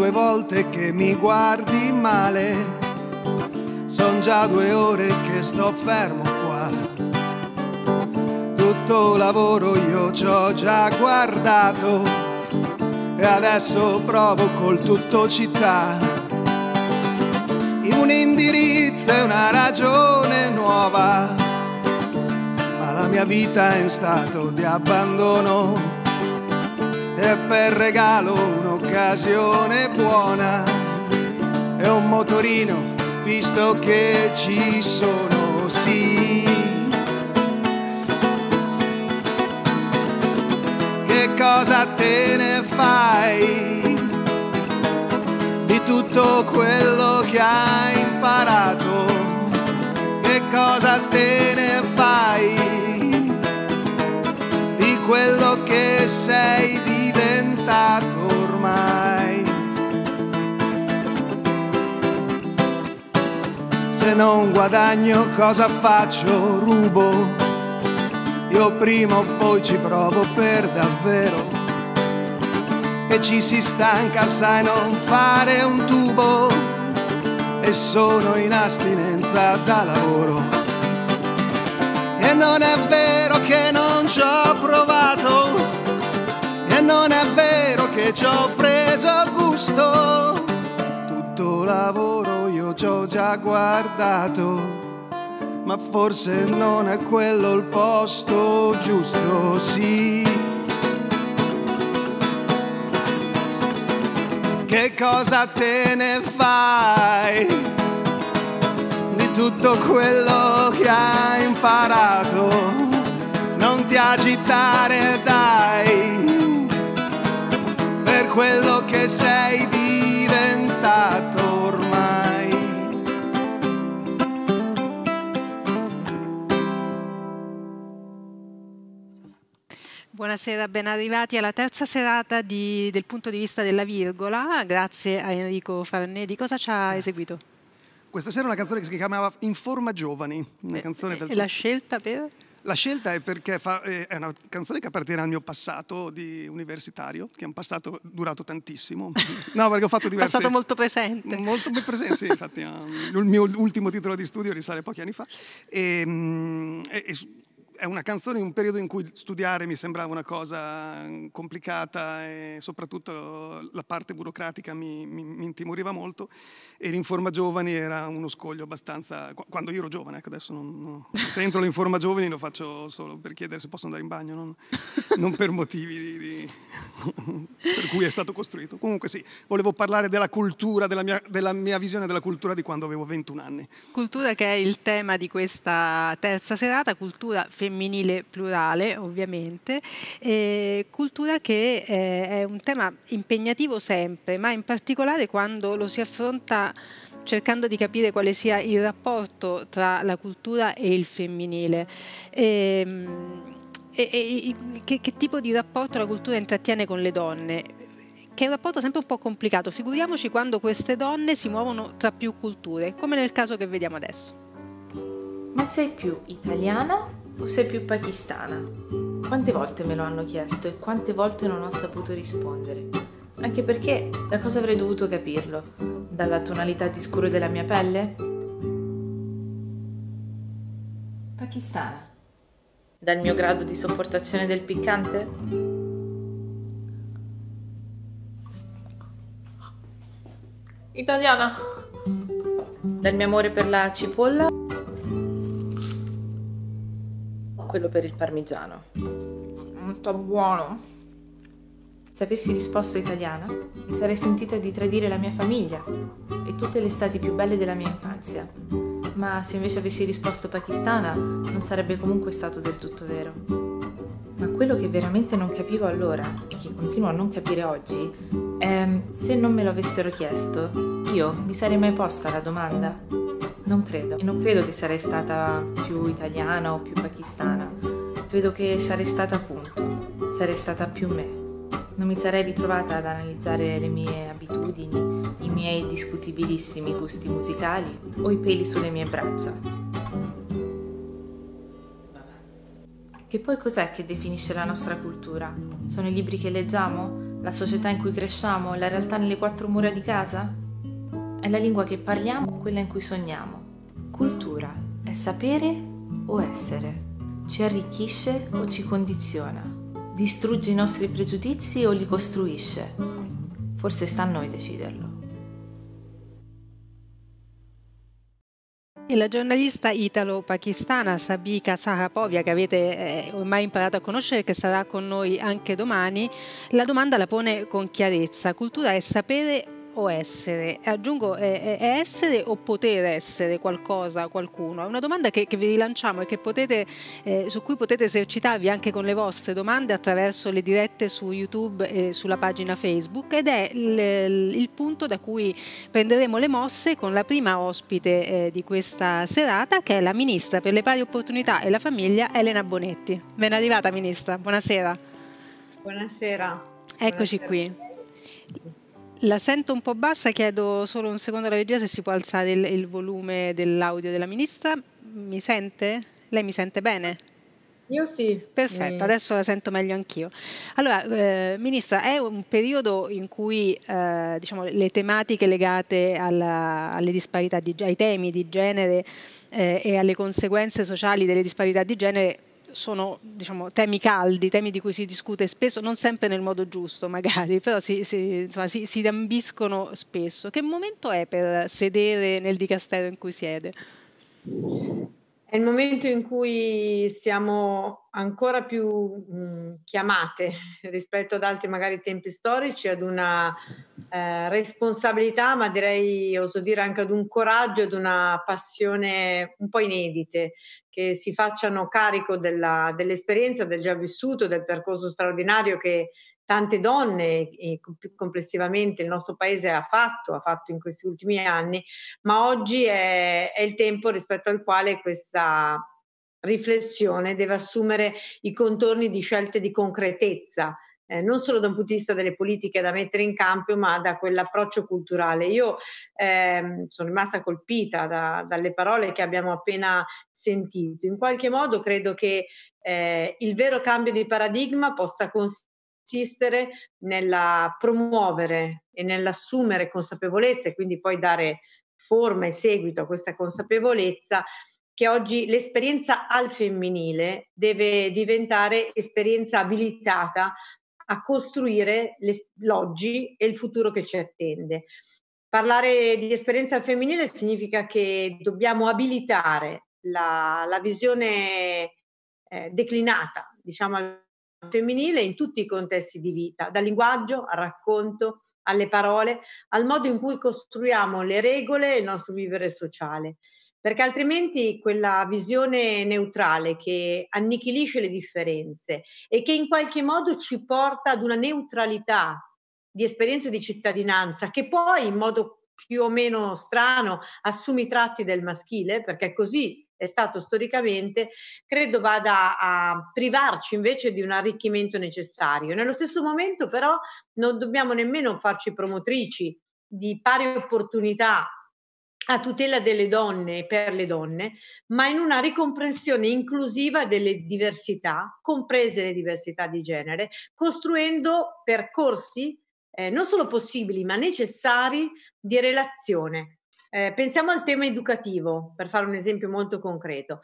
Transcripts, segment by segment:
due volte che mi guardi male. Son già due ore che sto fermo qua. Tutto lavoro io ci ho già guardato e adesso provo col tutto città. In un indirizzo e una ragione nuova, ma la mia vita è in stato di abbandono e per regalo uno un'occasione buona è un motorino visto che ci sono sì che cosa te ne fai di tutto quello che hai imparato che cosa te ne fai di quello che sei diventato Se non guadagno cosa faccio? Rubo. Io prima o poi ci provo per davvero. E ci si stanca, sai, non fare un tubo. E sono in astinenza da lavoro. E non è vero che non ci ho provato. E non è vero che ci ho preso gusto fatto lavoro io ci ho già guardato ma forse non è quello il posto giusto, sì. Che cosa te ne fai di tutto quello che hai imparato? Non ti agitare, dai, per quello che sei Buonasera, ben arrivati alla terza serata di, del punto di vista della virgola. Grazie a Enrico Farnedi. Cosa ci ha Grazie. eseguito? Questa sera una canzone che si chiamava In forma giovani. Una eh, canzone del... E eh, la scelta per? La scelta è perché fa, eh, è una canzone che appartiene al mio passato di universitario, che è un passato durato tantissimo. No, perché ho fatto diverse... passato molto presente. Molto presente, sì, infatti. Ah, il mio ultimo titolo di studio risale pochi anni fa. Ehm, e, e è una canzone in un periodo in cui studiare mi sembrava una cosa mm, complicata e soprattutto la parte burocratica mi, mi, mi intimoriva molto e l'Informa Giovani era uno scoglio abbastanza... quando io ero giovane, ecco adesso non, no. se entro l'Informa Giovani lo faccio solo per chiedere se posso andare in bagno, non, non per motivi di, di, per cui è stato costruito. Comunque sì, volevo parlare della cultura, della mia, della mia visione della cultura di quando avevo 21 anni. Cultura che è il tema di questa terza serata, cultura femminile femminile plurale ovviamente, eh, cultura che eh, è un tema impegnativo sempre, ma in particolare quando lo si affronta cercando di capire quale sia il rapporto tra la cultura e il femminile. Ehm, e, e, e che, che tipo di rapporto la cultura intrattiene con le donne? che è un rapporto sempre un po' complicato. Figuriamoci quando queste donne si muovono tra più culture, come nel caso che vediamo adesso. Ma sei più italiana o sei più pakistana? Quante volte me lo hanno chiesto e quante volte non ho saputo rispondere. Anche perché da cosa avrei dovuto capirlo? Dalla tonalità di scuro della mia pelle? Pakistana. Dal mio grado di sopportazione del piccante? Italiana. Dal mio amore per la cipolla quello per il parmigiano. Molto buono. Se avessi risposto italiana, mi sarei sentita di tradire la mia famiglia e tutte le estati più belle della mia infanzia. Ma se invece avessi risposto pakistana, non sarebbe comunque stato del tutto vero. Ma quello che veramente non capivo allora e che continuo a non capire oggi è ehm, se non me lo avessero chiesto, io mi sarei mai posta la domanda non credo. E non credo che sarei stata più italiana o più pakistana. Credo che sarei stata appunto. Sarei stata più me. Non mi sarei ritrovata ad analizzare le mie abitudini, i miei discutibilissimi gusti musicali o i peli sulle mie braccia. Che poi cos'è che definisce la nostra cultura? Sono i libri che leggiamo? La società in cui cresciamo? La realtà nelle quattro mura di casa? È la lingua che parliamo o quella in cui sogniamo? Cultura è sapere o essere, ci arricchisce o ci condiziona, distrugge i nostri pregiudizi o li costruisce. Forse sta a noi deciderlo. E la giornalista italo-pakistana Sabika Sahapovia, che avete eh, ormai imparato a conoscere, che sarà con noi anche domani, la domanda la pone con chiarezza. Cultura è sapere o essere? E aggiungo, è, è, essere o poter essere qualcosa, qualcuno? È una domanda che, che vi rilanciamo e potete, eh, su cui potete esercitarvi anche con le vostre domande attraverso le dirette su YouTube e sulla pagina Facebook ed è il, il punto da cui prenderemo le mosse con la prima ospite eh, di questa serata che è la Ministra per le pari opportunità e la famiglia Elena Bonetti. Ben arrivata Ministra, buonasera. Buonasera. Eccoci buonasera. qui. La sento un po' bassa, chiedo solo un secondo alla regia se si può alzare il, il volume dell'audio della ministra. Mi sente? Lei mi sente bene? Io sì. Perfetto, adesso la sento meglio anch'io. Allora, eh, Ministra, è un periodo in cui eh, diciamo, le tematiche legate alla, alle disparità di, ai temi di genere eh, e alle conseguenze sociali delle disparità di genere sono diciamo, temi caldi, temi di cui si discute spesso, non sempre nel modo giusto magari, però si, si, insomma, si, si ambiscono spesso. Che momento è per sedere nel dicastero in cui siede? È il momento in cui siamo ancora più mh, mm, chiamate rispetto ad altri magari tempi storici ad una eh, responsabilità, ma direi, oso dire, anche ad un coraggio, ad una passione un po' inedite, che si facciano carico della, dell'esperienza, del già vissuto, del percorso straordinario che tante donne più complessivamente il nostro paese ha fatto, ha fatto in questi ultimi anni, ma oggi è, è il tempo rispetto al quale questa riflessione deve assumere i contorni di scelte di concretezza, eh, non solo da un punto di vista delle politiche da mettere in campo, ma da quell'approccio culturale. Io ehm, sono rimasta colpita da, dalle parole che abbiamo appena sentito. In qualche modo credo che eh, il vero cambio di paradigma possa consistere insistere nella promuovere e nell'assumere consapevolezza e quindi poi dare forma e seguito a questa consapevolezza che oggi l'esperienza al femminile deve diventare esperienza abilitata a costruire l'oggi e il futuro che ci attende. Parlare di esperienza al femminile significa che dobbiamo abilitare la, la visione eh, declinata, diciamo femminile in tutti i contesti di vita, dal linguaggio al racconto, alle parole, al modo in cui costruiamo le regole e il nostro vivere sociale. Perché altrimenti quella visione neutrale che annichilisce le differenze e che in qualche modo ci porta ad una neutralità di esperienze di cittadinanza che poi in modo più o meno strano assumi i tratti del maschile, perché così è stato storicamente, credo vada a privarci invece di un arricchimento necessario. Nello stesso momento però non dobbiamo nemmeno farci promotrici di pari opportunità a tutela delle donne e per le donne, ma in una ricomprensione inclusiva delle diversità, comprese le diversità di genere, costruendo percorsi eh, non solo possibili ma necessari di relazione eh, pensiamo al tema educativo, per fare un esempio molto concreto.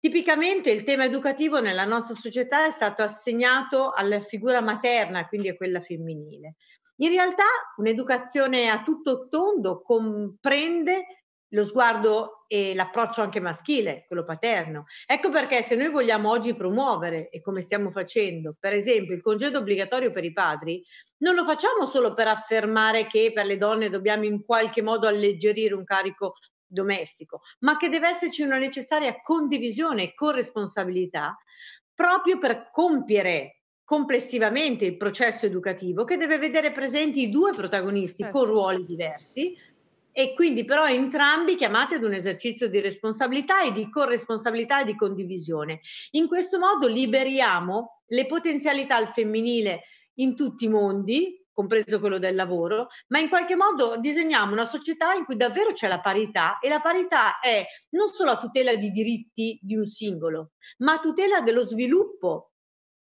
Tipicamente il tema educativo nella nostra società è stato assegnato alla figura materna, quindi a quella femminile. In realtà un'educazione a tutto tondo comprende lo sguardo e l'approccio anche maschile, quello paterno. Ecco perché se noi vogliamo oggi promuovere, e come stiamo facendo, per esempio il congedo obbligatorio per i padri, non lo facciamo solo per affermare che per le donne dobbiamo in qualche modo alleggerire un carico domestico, ma che deve esserci una necessaria condivisione e corresponsabilità proprio per compiere complessivamente il processo educativo che deve vedere presenti i due protagonisti certo. con ruoli diversi, e quindi però entrambi chiamati ad un esercizio di responsabilità e di corresponsabilità e di condivisione. In questo modo liberiamo le potenzialità al femminile in tutti i mondi, compreso quello del lavoro, ma in qualche modo disegniamo una società in cui davvero c'è la parità e la parità è non solo a tutela di diritti di un singolo, ma a tutela dello sviluppo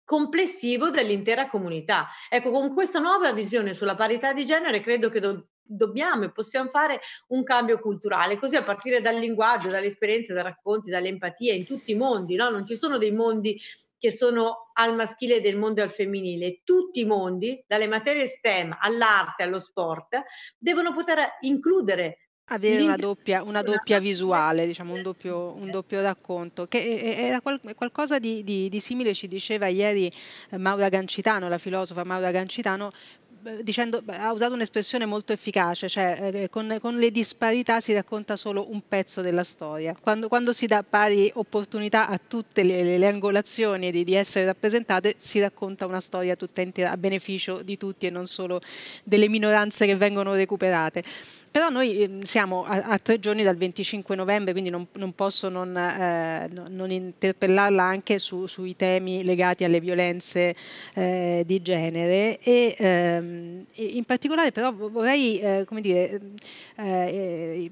complessivo dell'intera comunità. Ecco, con questa nuova visione sulla parità di genere credo che do- dobbiamo e possiamo fare un cambio culturale, così a partire dal linguaggio, dall'esperienza, dai racconti, dall'empatia in tutti i mondi, no? non ci sono dei mondi che sono al maschile del mondo e al femminile, tutti i mondi, dalle materie STEM all'arte, allo sport, devono poter includere avere una doppia, una doppia, visuale, diciamo, un eh, doppio, un doppio racconto, che era qualcosa di, di, di, simile, ci diceva ieri eh, Maura Gancitano, la filosofa Maura Gancitano, eh, dicendo, ha usato un'espressione molto efficace, cioè eh, con, con, le disparità si racconta solo un pezzo della storia. Quando, quando si dà pari opportunità a tutte le, le, le angolazioni di, di, essere rappresentate, si racconta una storia tutta intera a beneficio di tutti e non solo delle minoranze che vengono recuperate. Però noi ehm, siamo a, a, tre giorni dal 25 novembre, quindi non, non posso non, eh, non, interpellarla anche su, sui temi legati alle violenze eh, di genere. E, ehm, Ehm, in particolare però vorrei, eh, come dire, ehm, eh, eh,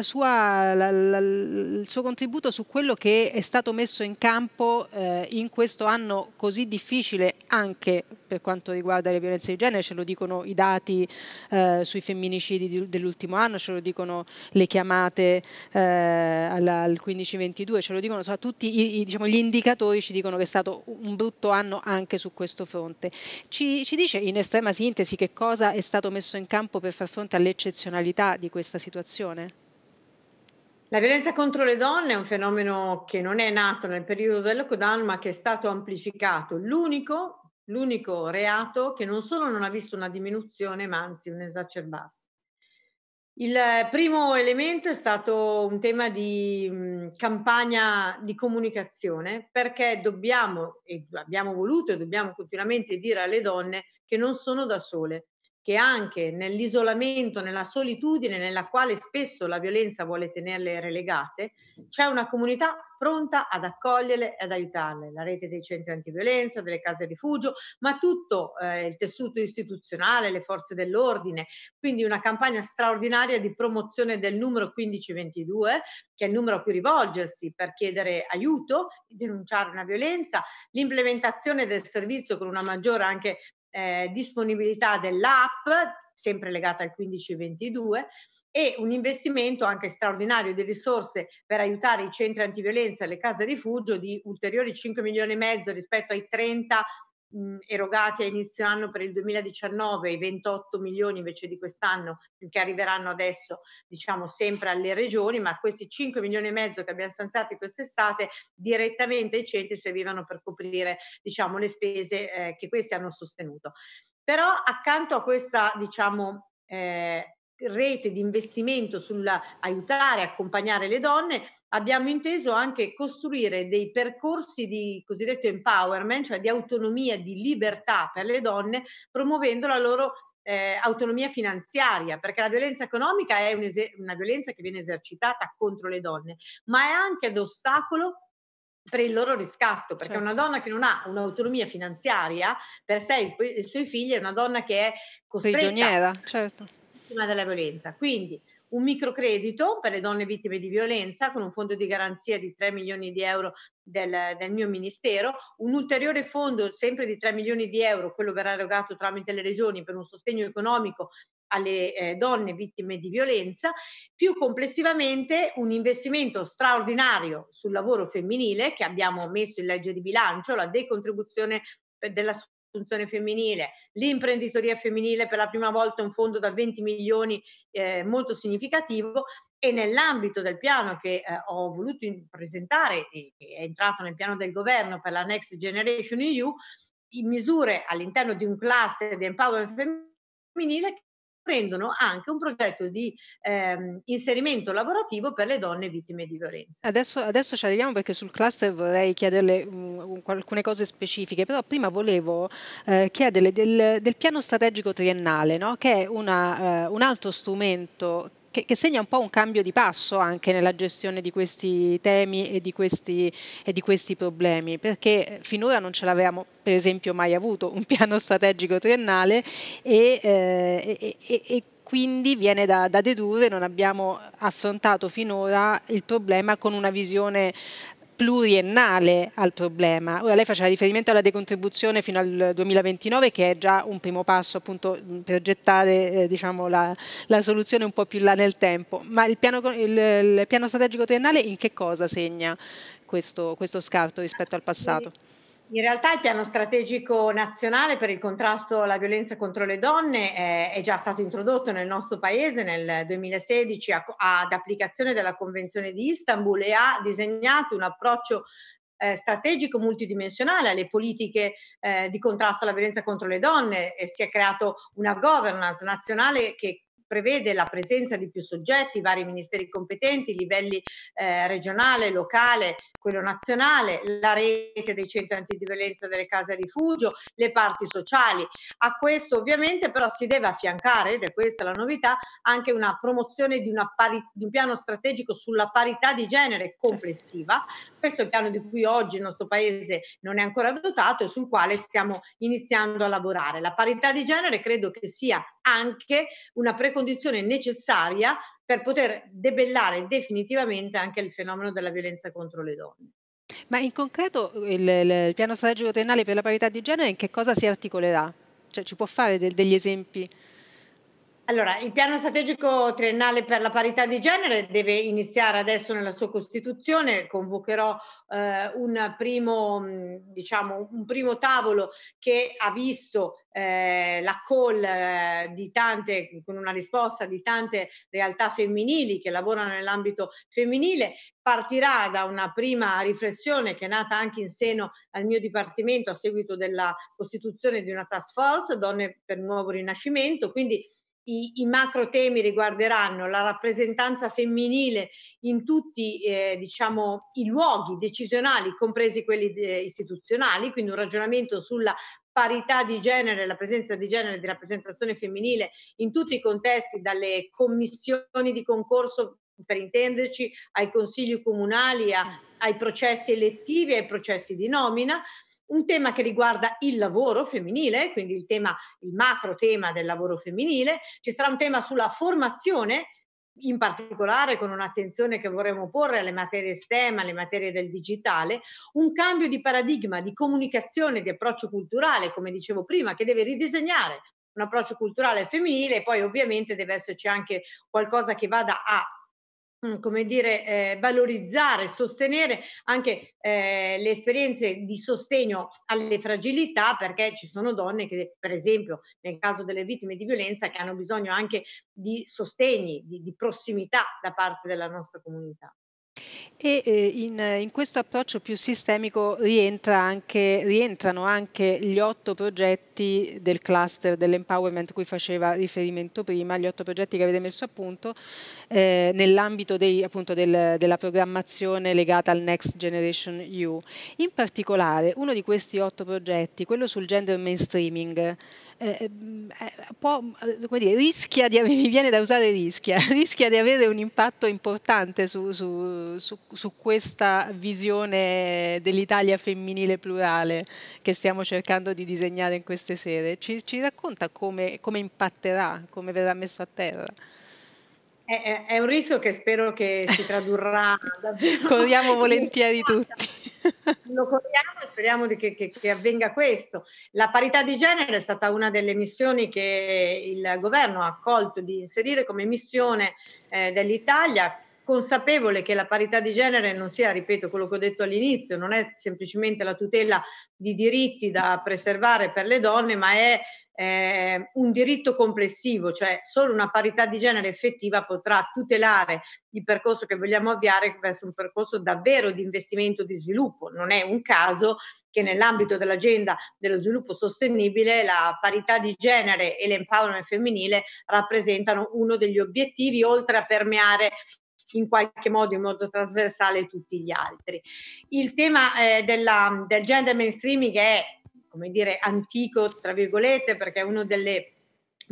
sua, la, la, il suo contributo su quello che è stato messo in campo eh, in questo anno così difficile anche per quanto riguarda le violenze di genere, ce lo dicono i dati eh, sui femminicidi dell'ultimo anno, ce lo dicono le chiamate eh, alla, al 15-22, ce lo dicono insomma, tutti i, i, diciamo, gli indicatori ci dicono che è stato un brutto anno anche su questo fronte. Ci, ci dice in estrema sintesi che cosa è stato messo in campo per far fronte all'eccezionalità di questa situazione? La violenza contro le donne è un fenomeno che non è nato nel periodo del lockdown, ma che è stato amplificato. L'unico, l'unico reato che non solo non ha visto una diminuzione, ma anzi un esacerbarsi. Il primo elemento è stato un tema di mm, campagna di comunicazione perché dobbiamo, e abbiamo voluto e dobbiamo continuamente dire alle donne che non sono da sole, che anche nell'isolamento, nella solitudine nella quale spesso la violenza vuole tenerle relegate, c'è una comunità pronta ad accoglierle e ad aiutarle, la rete dei centri antiviolenza, delle case rifugio, ma tutto eh, il tessuto istituzionale, le forze dell'ordine, quindi una campagna straordinaria di promozione del numero 1522, che è il numero a cui rivolgersi per chiedere aiuto, denunciare una violenza, l'implementazione del servizio con una maggiore anche eh, disponibilità dell'app, sempre legata al 1522, e un investimento anche straordinario di risorse per aiutare i centri antiviolenza e le case rifugio di ulteriori 5 milioni e mezzo rispetto ai 30 milioni mh, erogati a inizio anno per il 2019, i 28 milioni invece di quest'anno che arriveranno adesso diciamo sempre alle regioni, ma questi 5 milioni e mezzo che abbiamo stanziati quest'estate direttamente ai centri servivano per coprire diciamo, le spese eh, che questi hanno sostenuto. Però accanto a questa diciamo, eh, rete di investimento sull'aiutare, e accompagnare le donne, abbiamo inteso anche costruire dei percorsi di cosiddetto empowerment, cioè di autonomia, di libertà per le donne, promuovendo la loro eh, autonomia finanziaria, perché la violenza economica è un es- una violenza che viene esercitata contro le donne, ma è anche ad ostacolo per il loro riscatto, perché certo. una donna che non ha un'autonomia finanziaria per sé e i suoi figli è una donna che è costretta prigioniera, certo vittima della violenza. Quindi un microcredito per le donne vittime di violenza con un fondo di garanzia di 3 milioni di euro del, del, mio ministero, un ulteriore fondo sempre di 3 milioni di euro, quello verrà erogato tramite le regioni per un sostegno economico alle eh, donne vittime di violenza, più complessivamente un investimento straordinario sul lavoro femminile che abbiamo messo in legge di bilancio, la decontribuzione della funzione femminile, l'imprenditoria femminile per la prima volta un fondo da 20 milioni eh, molto significativo e nell'ambito del piano che eh, ho voluto presentare, che è entrato nel piano del governo per la Next Generation EU, misure all'interno di un cluster di empowerment femminile prendono anche un progetto di ehm, inserimento lavorativo per le donne vittime di violenza. Adesso, adesso ci arriviamo perché sul cluster vorrei chiederle mh, mm, alcune cose specifiche, però prima volevo eh, chiederle del, del, piano strategico triennale, no? che è una, eh, un altro strumento che, che, segna un po' un cambio di passo anche nella gestione di questi temi e di questi, e di questi problemi, perché eh, finora non ce l'avevamo per esempio mai avuto un piano strategico triennale e, eh, e, e quindi viene da, da, dedurre non abbiamo affrontato finora il problema con una visione pluriennale al problema. Ora lei faceva riferimento alla decontribuzione fino al 2029 che è già un primo passo appunto per gettare eh, diciamo, la, la, soluzione un po' più là nel tempo, ma il piano, il, il piano strategico triennale in che cosa segna questo, questo scarto rispetto al passato? In realtà il piano strategico nazionale per il contrasto alla violenza contro le donne eh, è, già stato introdotto nel nostro paese nel 2016 ad applicazione della Convenzione di Istanbul e ha disegnato un approccio eh, strategico multidimensionale alle politiche eh, di contrasto alla violenza contro le donne e si è creato una governance nazionale che prevede la presenza di più soggetti, vari ministeri competenti, livelli eh, regionale, locale, quello nazionale, la rete dei centri antidivelenza delle case rifugio, le parti sociali. A questo ovviamente però si deve affiancare, ed è questa la novità, anche una promozione di, una pari, di un piano strategico sulla parità di genere complessiva, questo è il piano di cui oggi il nostro Paese non è ancora dotato e sul quale stiamo iniziando a lavorare. La parità di genere credo che sia anche una precondizione necessaria per poter debellare definitivamente anche il fenomeno della violenza contro le donne. Ma in concreto il, il piano strategico triennale per la parità di genere in che cosa si articolerà? Cioè, ci può fare del, degli esempi? Allora, il piano strategico triennale per la parità di genere deve iniziare adesso nella sua costituzione, convocherò eh, un, primo, mm, diciamo, un primo tavolo che ha visto eh, la call eh, di tante, con una risposta di tante realtà femminili che lavorano nell'ambito femminile, partirà da una prima riflessione che è nata anche in seno al mio dipartimento a seguito della costituzione di una task force, Donne per il Nuovo Rinascimento, quindi i, i, macro temi riguarderanno la rappresentanza femminile in tutti eh, diciamo, i luoghi decisionali, compresi quelli de- eh, istituzionali, quindi un ragionamento sulla parità di genere, la presenza di genere di rappresentazione femminile in tutti i contesti, dalle commissioni di concorso per intenderci, ai consigli comunali, a, ai processi elettivi, ai processi di nomina un tema che riguarda il lavoro femminile, quindi il, tema, il macro tema del lavoro femminile, ci sarà un tema sulla formazione in particolare con un'attenzione che vorremmo porre alle materie STEM, alle materie del digitale, un cambio di paradigma, di comunicazione, di approccio culturale, come dicevo prima, che deve ridisegnare un approccio culturale femminile e poi ovviamente deve esserci anche qualcosa che vada a Mm, come dire, eh, valorizzare, sostenere anche eh, le esperienze di sostegno alle fragilità, perché ci sono donne che, per esempio, nel caso delle vittime di violenza, che hanno bisogno anche di sostegni, di, di prossimità da parte della nostra comunità. E eh, in, in, questo approccio più sistemico rientra anche, rientrano anche gli otto progetti del cluster dell'empowerment cui faceva riferimento prima, gli otto progetti che avete messo a punto eh, nell'ambito del, della programmazione legata al Next Generation EU. In particolare uno di questi otto progetti, quello sul gender mainstreaming, eh, eh, mm, eh può, mm, eh, dire, rischia di, mi viene da usare rischia, rischia di avere un impatto importante su, su, su, su questa visione dell'Italia femminile plurale che stiamo cercando di disegnare in queste sere. Ci, ci racconta come, come impatterà, come verrà messo a terra? è, è, un rischio che spero che si tradurrà davvero. Corriamo volentieri tutti. Lo corriamo e speriamo che, che, che, avvenga questo. La parità di genere è stata una delle missioni che il governo ha accolto di inserire come missione eh, dell'Italia consapevole che la parità di genere non sia, ripeto, quello che ho detto all'inizio, non è semplicemente la tutela di diritti da preservare per le donne, ma è eh, un diritto complessivo, cioè solo una parità di genere effettiva potrà tutelare il percorso che vogliamo avviare verso un percorso davvero di investimento e di sviluppo. Non è un caso che nell'ambito dell'agenda dello sviluppo sostenibile la parità di genere e l'empowerment femminile rappresentano uno degli obiettivi, oltre a permeare in qualche modo in modo trasversale tutti gli altri. Il tema eh, della, del gender mainstreaming è come dire, antico, tra virgolette, perché è una delle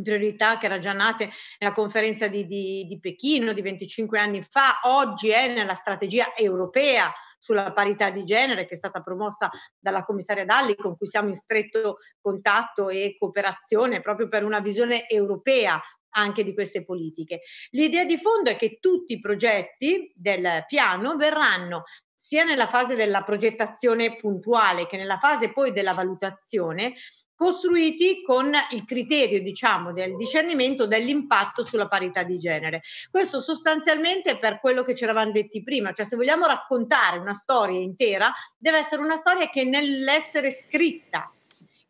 priorità che era già nate nella conferenza di, di, di Pechino di 25 anni fa, oggi è nella strategia europea sulla parità di genere che è stata promossa dalla commissaria Dalli con cui siamo in stretto contatto e cooperazione proprio per una visione europea anche di queste politiche. L'idea di fondo è che tutti i progetti del piano verranno sia nella fase della progettazione puntuale che nella fase poi della valutazione, costruiti con il criterio, diciamo, del discernimento dell'impatto sulla parità di genere. Questo sostanzialmente per quello che ci eravamo detti prima, cioè se vogliamo raccontare una storia intera, deve essere una storia che nell'essere scritta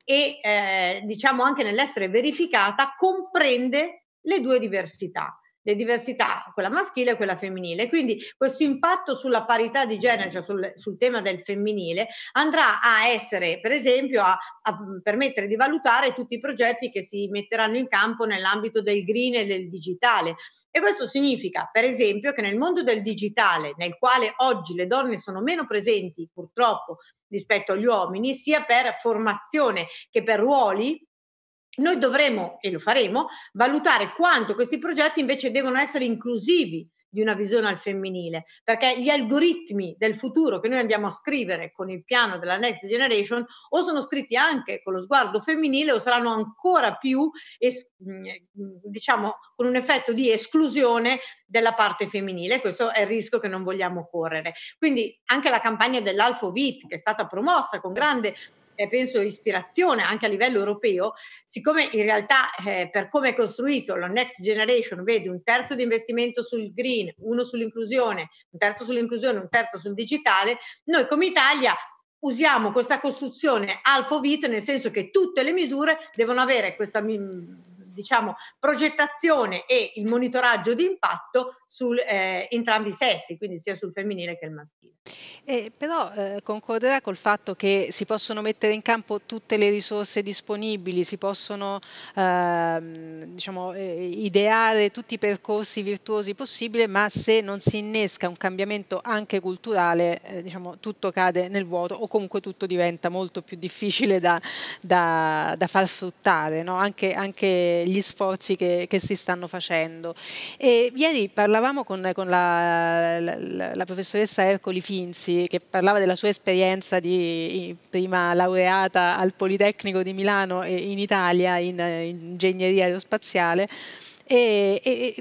e eh, diciamo anche nell'essere verificata comprende le due diversità le diversità, quella maschile e quella femminile. Quindi questo impatto sulla parità di genere, cioè sul, sul tema del femminile, andrà a essere, per esempio, a, a, permettere di valutare tutti i progetti che si metteranno in campo nell'ambito del green e del digitale. E questo significa, per esempio, che nel mondo del digitale, nel quale oggi le donne sono meno presenti, purtroppo, rispetto agli uomini, sia per formazione che per ruoli, noi dovremo, e lo faremo, valutare quanto questi progetti invece devono essere inclusivi di una visione al femminile, perché gli algoritmi del futuro che noi andiamo a scrivere con il piano della Next Generation o sono scritti anche con lo sguardo femminile o saranno ancora più, es- mm, diciamo, con un effetto di esclusione della parte femminile. Questo è il rischio che non vogliamo correre. Quindi anche la campagna dell'Alphovit, che è stata promossa con grande eh, penso, ispirazione anche a livello europeo, siccome in realtà eh, per come è costruito la Next Generation vede un terzo di investimento sul green, uno sull'inclusione, un terzo sull'inclusione, un terzo sul digitale, noi come Italia usiamo questa costruzione alfovit nel senso che tutte le misure devono avere questa diciamo, progettazione e il monitoraggio di impatto su eh, entrambi i sessi, quindi sia sul femminile che il maschile. Eh, però eh, concorderà col fatto che si possono mettere in campo tutte le risorse disponibili, si possono ehm, diciamo, eh, ideare tutti i percorsi virtuosi possibili, ma se non si innesca un cambiamento anche culturale, eh, diciamo, tutto cade nel vuoto o comunque tutto diventa molto più difficile da, da, da far fruttare, no? anche, anche gli sforzi che, che, si stanno facendo. E ieri parlavamo con, con la, la, la, professoressa Ercoli Finzi che parlava della sua esperienza di prima laureata al Politecnico di Milano eh, in Italia in, in ingegneria aerospaziale e, e,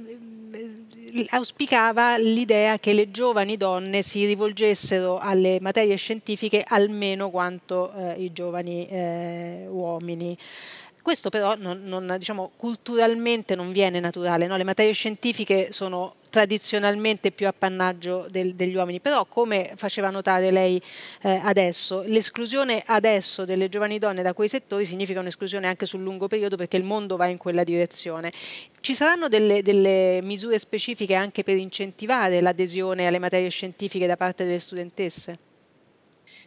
auspicava l'idea che le giovani donne si rivolgessero alle materie scientifiche almeno quanto eh, i giovani eh, uomini. Questo però non, non, diciamo, culturalmente non viene naturale, no? le materie scientifiche sono tradizionalmente più appannaggio del, degli uomini, però come faceva notare lei eh, adesso, l'esclusione adesso delle giovani donne da quei settori significa un'esclusione anche sul lungo periodo perché il mondo va in quella direzione. Ci saranno delle, delle misure specifiche anche per incentivare l'adesione alle materie scientifiche da parte delle studentesse?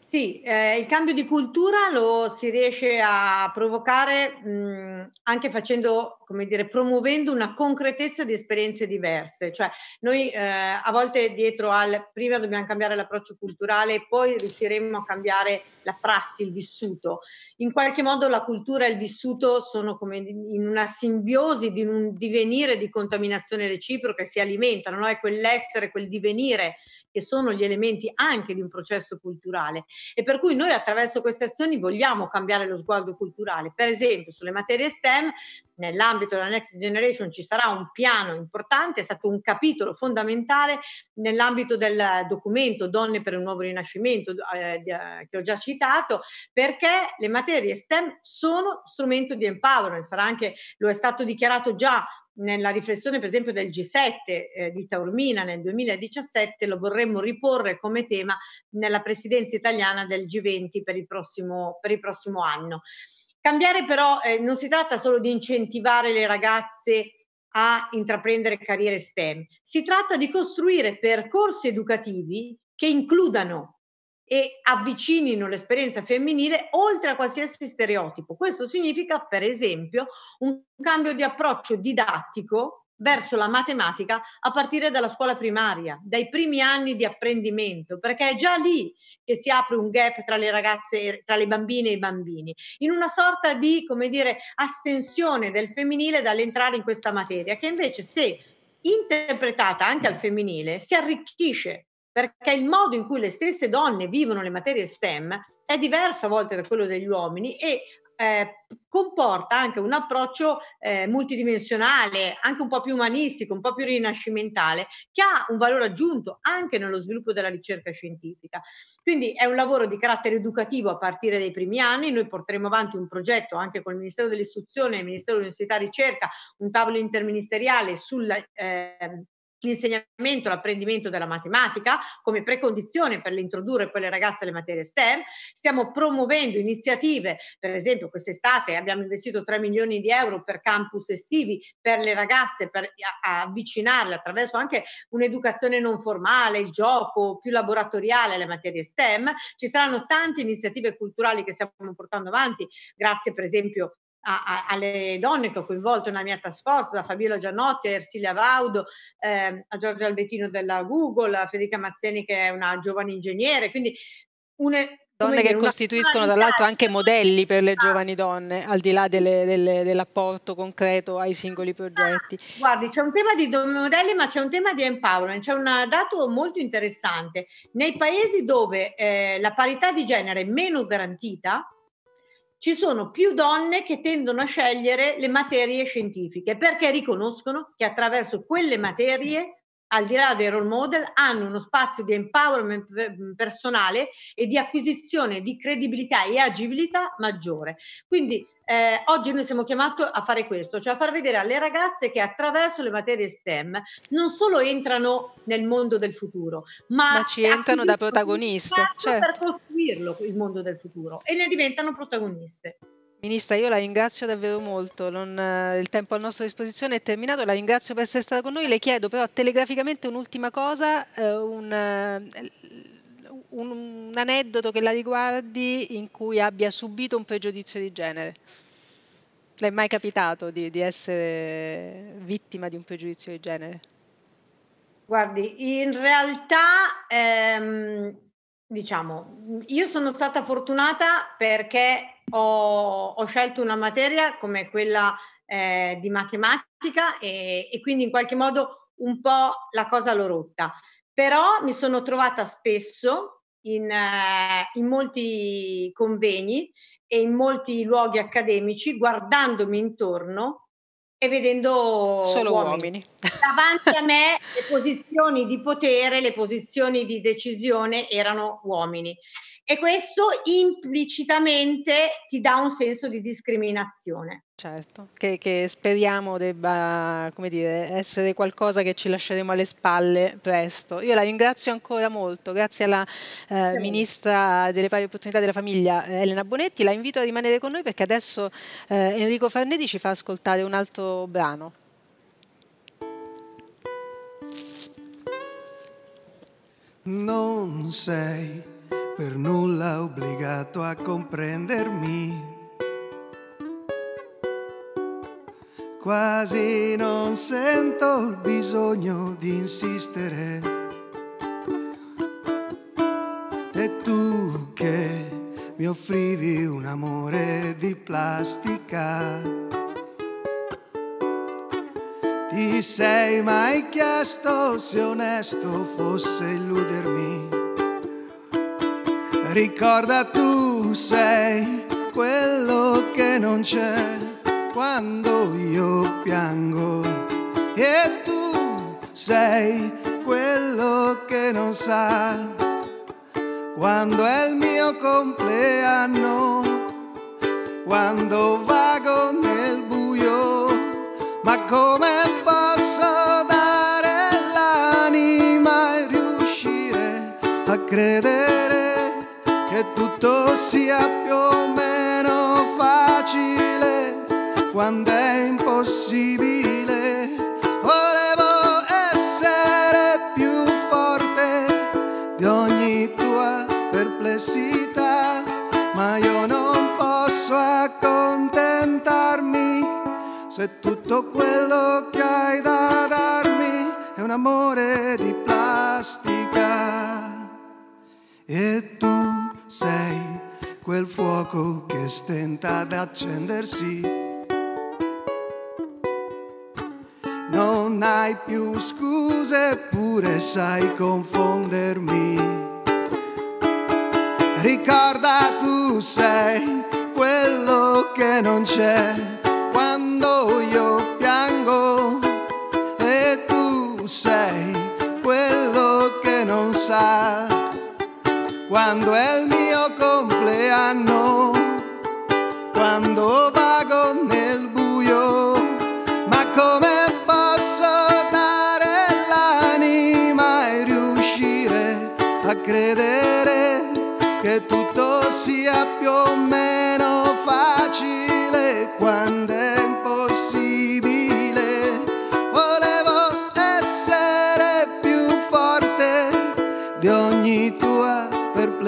Sì, eh, il cambio di cultura lo si riesce a provocare mh, anche facendo, come dire, promuovendo una concretezza di esperienze diverse. Cioè, noi eh, a volte dietro al prima dobbiamo cambiare l'approccio culturale e poi riusciremo a cambiare la prassi, il vissuto. In qualche modo la cultura e il vissuto sono come in una simbiosi di un divenire di contaminazione reciproca e si alimentano, no? è quell'essere, quel divenire che sono gli elementi anche di un processo culturale e per cui noi attraverso queste azioni vogliamo cambiare lo sguardo culturale. Per esempio sulle materie STEM, nell'ambito della Next Generation ci sarà un piano importante, è stato un capitolo fondamentale nell'ambito del documento Donne per un nuovo rinascimento eh, eh che ho già citato, perché le materie STEM sono strumento di empowerment, sarà anche, lo è stato dichiarato già nella riflessione per esempio del G7 eh, di Taormina nel 2017 lo vorremmo riporre come tema nella presidenza italiana del G20 per il prossimo, per il prossimo anno. Cambiare però eh, non si tratta solo di incentivare le ragazze a intraprendere carriere STEM, si tratta di costruire percorsi educativi che includano e avvicinino l'esperienza femminile oltre a qualsiasi stereotipo. Questo significa, per esempio, un cambio di approccio didattico verso la matematica a partire dalla scuola primaria, dai primi anni di apprendimento, perché è già lì che si apre un gap tra le ragazze, tra le bambine e i bambini, in una sorta di, come dire, astensione del femminile dall'entrare in questa materia, che invece se interpretata anche al femminile si arricchisce perché il modo in cui le stesse donne vivono le materie STEM è diverso a volte da quello degli uomini e eh, comporta anche un approccio eh, multidimensionale, anche un po' più umanistico, un po' più rinascimentale, che ha un valore aggiunto anche nello sviluppo della ricerca scientifica. Quindi è un lavoro di carattere educativo a partire dai primi anni, noi porteremo avanti un progetto anche con il Ministero dell'Istruzione e il Ministero dell'Università e Ricerca, un tavolo interministeriale sulla... Eh, l'insegnamento, l'apprendimento della matematica come precondizione per l'introdurre poi le ragazze alle materie STEM. Stiamo promuovendo iniziative, per esempio quest'estate abbiamo investito 3 milioni di euro per campus estivi per le ragazze, per avvicinarle attraverso anche un'educazione non formale, il gioco più laboratoriale alle materie STEM. Ci saranno tante iniziative culturali che stiamo portando avanti, grazie per esempio a, a, alle donne che ho coinvolto nella mia task force, da Fabiola Giannotti ehm, a Ersilia Vaudo, eh, a Giorgia Albettino della Google, a Federica Mazzeni che è una giovane ingegnere, quindi une, Donne che costituiscono dall'altro anche modelli per le giovani donne, al di là dell'apporto concreto ai singoli ah, progetti. Guardi, c'è un tema di modelli, ma c'è un tema di empowerment. C'è un dato molto interessante. Nei paesi dove eh, la parità di genere è meno garantita, ci sono più donne che tendono a scegliere le materie scientifiche perché riconoscono che attraverso quelle materie al di là dei role model, hanno uno spazio di empowerment eh, personale e di acquisizione di credibilità e agibilità maggiore. Quindi eh, oggi noi siamo chiamati a fare questo, cioè a far vedere alle ragazze che attraverso le materie STEM non solo entrano nel mondo del futuro, ma, ma ci entrano da protagoniste certo. per costruirlo il mondo del futuro e ne diventano protagoniste. Ministra, io la ringrazio davvero molto, non, eh, il tempo a nostra disposizione è terminato, la ringrazio per essere stata con noi, le chiedo però telegraficamente un'ultima cosa, eh, un, eh, un, un, aneddoto che la riguardi in cui abbia subito un pregiudizio di genere. Le è mai capitato di, di essere vittima di un pregiudizio di genere? Guardi, in realtà ehm, diciamo, io sono stata fortunata perché ho, ho scelto una materia come quella eh, di matematica e, e, quindi in qualche modo un po' la cosa l'ho rotta. Però mi sono trovata spesso in, eh, in molti convegni e in molti luoghi accademici guardandomi intorno e vedendo solo uomini. uomini. Davanti a me le posizioni di potere, le posizioni di decisione erano uomini e questo implicitamente ti dà un senso di discriminazione. Certo, che, che speriamo debba dire, essere qualcosa che ci lasceremo alle spalle presto. Io la ringrazio ancora molto, grazie alla eh, Ministra delle Pari Opportunità della Famiglia eh, Elena Bonetti, la invito a rimanere con noi perché adesso eh, Enrico Farnedi ci fa ascoltare un altro brano. Non sei per nulla obbligato a comprendermi. Quasi non sento il bisogno di insistere. E tu che mi offrivi un amore di plastica. Ti sei mai chiesto se onesto fosse illudermi? Ricorda tu sei quello che non c'è quando io piango e tu sei quello che non sa quando è il mio compleanno, quando vago nel buio, ma come posso dare l'anima e riuscire a credere? che tutto sia più o meno facile quando è impossibile. Volevo essere più forte di ogni tua perplessità, ma io non posso accontentarmi se tutto quello che hai da darmi è un amore di plastica. E tu sei quel fuoco che stenta ad accendersi. Non hai più scuse, eppure sai confondermi. Ricorda tu sei quello che non c'è. cuando el mío cumpleaños, cuando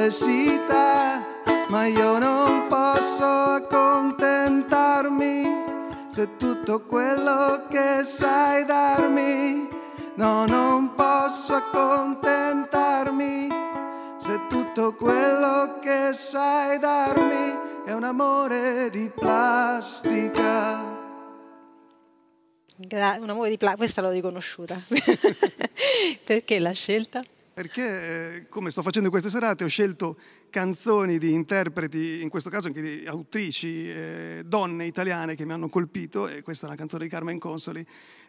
l'università, ma io non posso accontentarmi se tutto quello che sai darmi. No, non posso accontentarmi se tutto quello che sai darmi è un amore di plastica. Gra- un amore di plastica, questa l'ho riconosciuta. Perché la scelta? perché eh, come sto facendo in queste serate ho scelto canzoni di interpreti, in questo caso anche di autrici, eh, donne italiane che mi hanno colpito e questa è una canzone di Carmen Consoli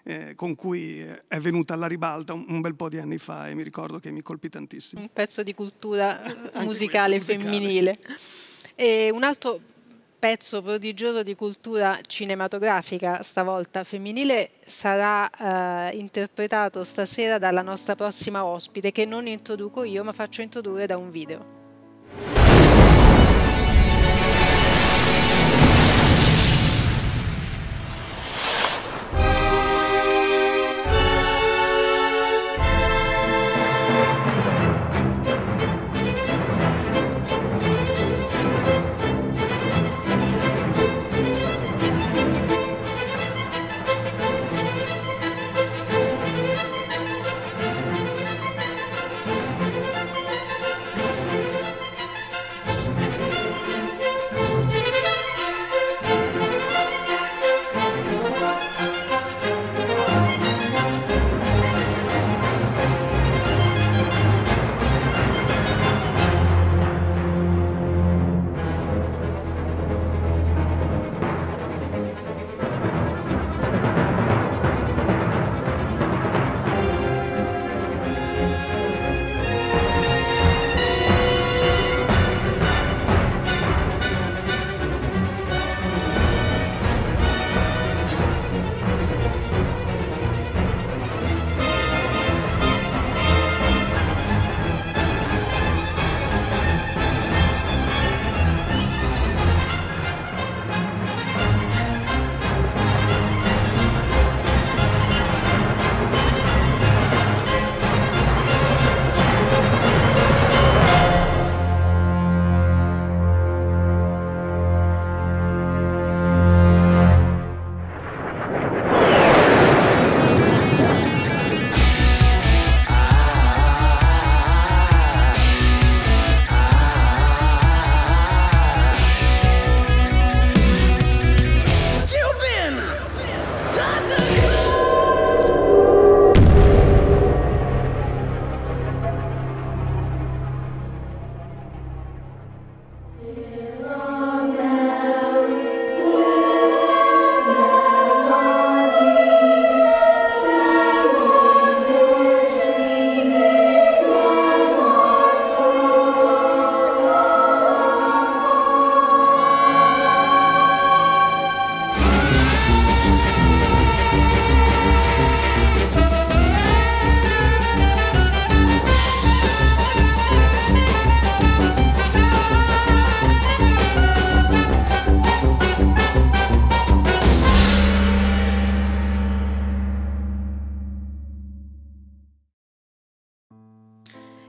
eh, con cui eh, è venuta alla ribalta un, un, bel po' di anni fa e mi ricordo che mi colpì tantissimo. Un pezzo di cultura eh, musicale, musicale femminile. E un altro pezzo prodigioso di cultura cinematografica, stavolta femminile, sarà eh, interpretato stasera dalla nostra prossima ospite che non introduco io ma faccio introdurre da un video.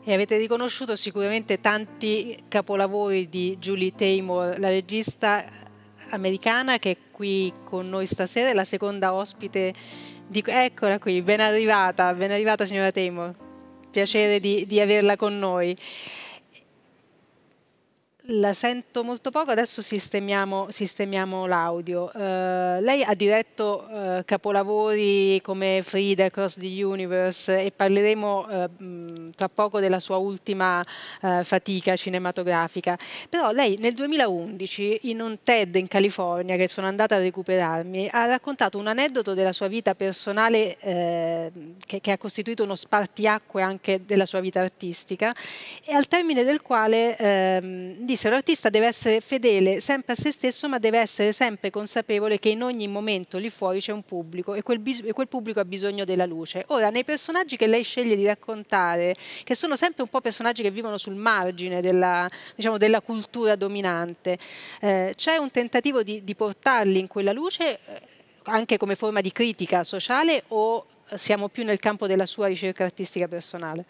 e avete riconosciuto sicuramente tanti capolavori di Julie Taymor, la regista americana che è qui con noi stasera, è la seconda ospite di... Eccola qui, ben arrivata, ben arrivata signora Taymor, piacere di, di averla con noi. La sento molto poco, adesso sistemiamo, sistemiamo l'audio. Uh, lei ha diretto uh, capolavori come Frida, Across the Universe e parleremo uh, tra poco della sua ultima fatica cinematografica. Però lei nel 2011 in un TED in California, che sono andata a recuperarmi, ha raccontato un aneddoto della sua vita personale che, che, ha costituito uno spartiacque anche della sua vita artistica e al termine del quale disse ehm, l'artista. L'artista deve essere fedele sempre a se stesso, ma deve essere sempre consapevole che in ogni momento lì fuori c'è un pubblico e quel, e quel, pubblico ha bisogno della luce. Ora, nei personaggi che lei sceglie di raccontare, che sono sempre un po' personaggi che vivono sul margine della, diciamo, della cultura dominante, eh, c'è un tentativo di, di portarli in quella luce eh, anche come forma di critica sociale o siamo più nel campo della sua ricerca artistica personale?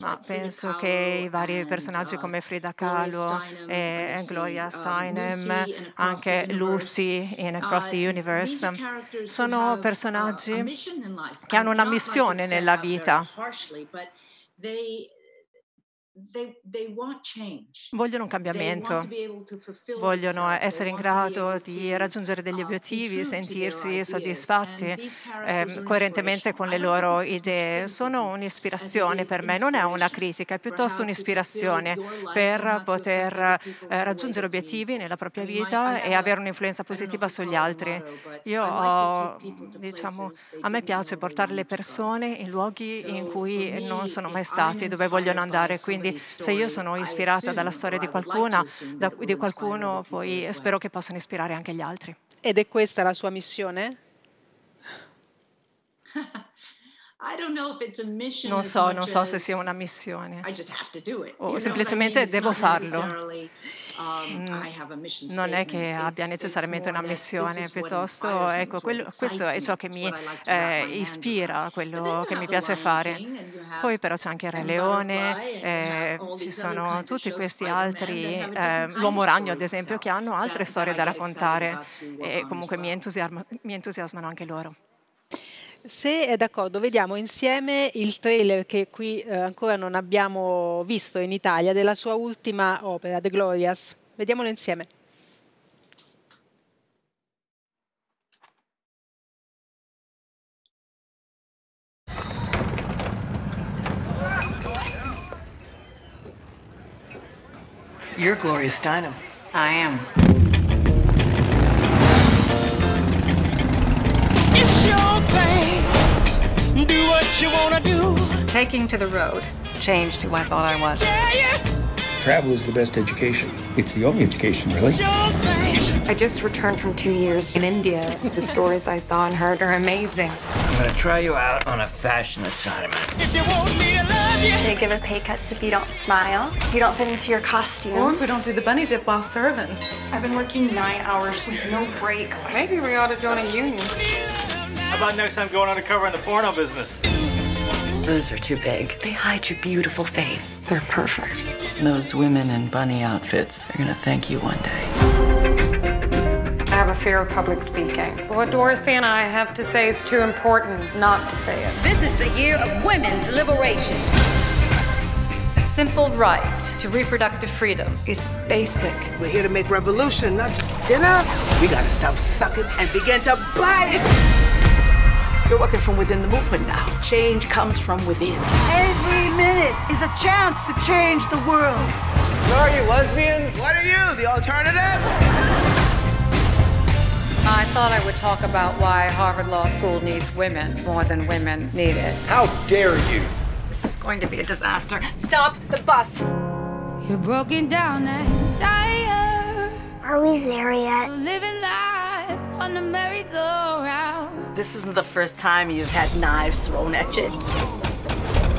Ma penso che i vari personaggi uh, come Frida Kahlo e eh, eh, Gloria Steinem, anche uh, Lucy in Across the Universe, sono personaggi uh, che hanno una missione nella vita. Vogliono un cambiamento, vogliono essere in grado di raggiungere degli uh, obiettivi, sentirsi soddisfatti eh, coerentemente con le loro idee. Sono un'ispirazione per me, non è una critica, è piuttosto un'ispirazione per poter eh, raggiungere obiettivi nella propria vita e avere un'influenza positiva sugli altri. Io ho, diciamo, a me piace portare le persone in luoghi in cui non sono mai stati, dove vogliono andare. Quindi quindi se io sono ispirata dalla storia di qualcuno, da, di qualcuno poi spero che possano ispirare anche gli altri. Ed è questa la sua missione? Non so, non so se sia una missione. O semplicemente devo farlo. Um, mm. non è che abbia necessariamente una missione, piuttosto ecco, quello, questo è ciò che mi eh, ispira, quello che mi piace fare. Poi però c'è anche Re Leone, eh, ci sono tutti questi altri, eh, l'uomo ragno ad esempio, che hanno altre storie da raccontare e comunque mi, entusiasma, mi entusiasmano anche loro. Se è d'accordo, vediamo insieme il trailer che qui eh, ancora non abbiamo visto in Italia della sua ultima opera, The Glorious. Vediamolo insieme. You're Gloria Steinem. I am. what you wanna do. Taking to the road changed who I thought I was. Travel is the best education. It's the only education, really. I just returned from two years in India. The stories I saw and heard are amazing. I'm gonna try you out on a fashion assignment. If you want me to love you. They give a pay cuts if you don't smile, if you don't fit into your costume. Or if we don't do the bunny dip while serving. I've been working nine hours with no break. Maybe we ought to join a union. How about next time going undercover in the porno business? Those are too big. They hide your beautiful face. They're perfect. Those women in bunny outfits are gonna thank you one day. I have a fear of public speaking. What Dorothy and I have to say is too important not to say it. This is the year of women's liberation. A simple right to reproductive freedom is basic. We're here to make revolution, not just dinner. We gotta stop sucking and begin to bite. You're working from within the movement now. Change comes from within. Every minute is a chance to change the world. So are you lesbians? What are you, the alternative? I thought I would talk about why Harvard Law School needs women more than women need it. How dare you? This is going to be a disaster. Stop the bus. You're broken down and tired. Are we there yet? Living life on a merry-go-round. This isn't the first time you've had knives thrown at you.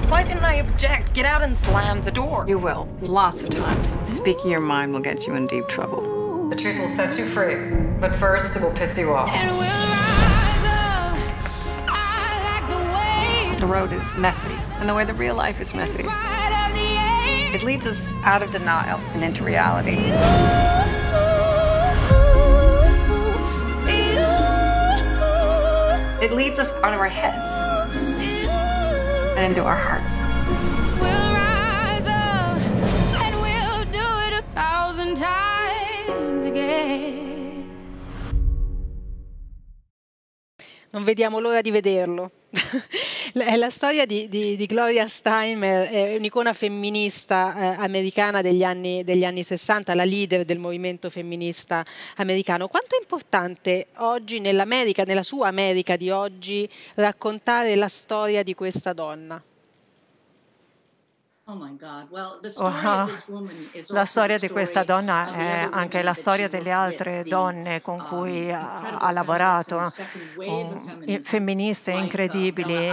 Why didn't I object? Get out and slam the door. You will, lots of times. Speaking your mind will get you in deep trouble. The truth will set you free, but first it will piss you off. Like the, the road is messy, and the way the real life is messy. It leads us out of denial and into reality. It leads us out of our heads and into our hearts. We'll rise up and we'll do it a thousand times again. Non vediamo l'ora di vederlo. È la storia di, di, di Gloria Steiner, un'icona femminista eh, americana degli anni, degli anni 60, la leader del movimento femminista americano. Quanto è importante oggi nell'America, nella sua America di oggi, raccontare la storia di questa donna? Oh ah, la storia di questa donna è anche la storia delle altre donne con um, cui ha, lavorato, femministe uh, incredibili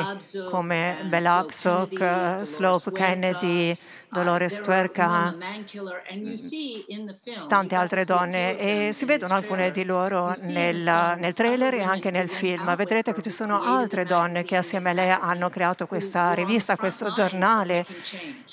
come Bella Absok, Slope Kennedy, Dolores Tuerca, mm-hmm. tante altre donne e si vedono alcune di loro nel, nel trailer e anche nel film. Vedrete che ci sono altre donne che assieme a lei hanno creato questa rivista, questo giornale.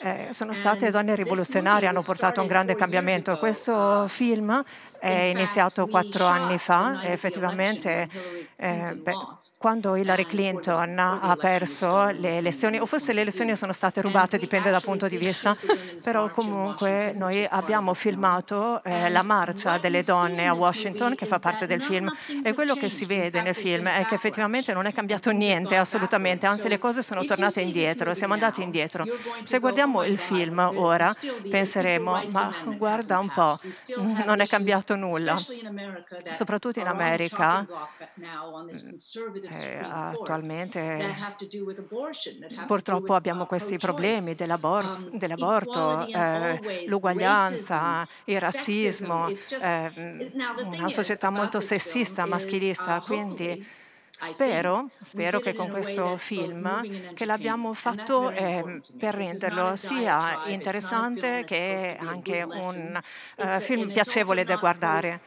Eh, sono state donne rivoluzionarie, hanno portato un grande cambiamento. Questo ah. film è iniziato quattro anni fa, effettivamente eh, beh, quando Hillary Clinton ha perso le elezioni, o forse le elezioni sono state rubate, dipende dal punto di vista, però comunque noi abbiamo filmato eh, la marcia delle donne a Washington, che fa parte del film, e quello che si vede nel film è che effettivamente non è cambiato niente assolutamente, anzi le cose sono tornate indietro, siamo andati indietro. Se guardiamo il film ora penseremo, ma guarda un po', non è cambiato fatto nulla, soprattutto in America. Eh, eh, attualmente purtroppo abbiamo uh, questi problemi um, dell'aborto, eh, l'uguaglianza, il razzismo, eh, mm, una società molto sessista, maschilista, uh, quindi Spero, spero, che con questo film che l'abbiamo fatto ehm, eh, per renderlo sia interessante che anche un eh, film piacevole da guardare.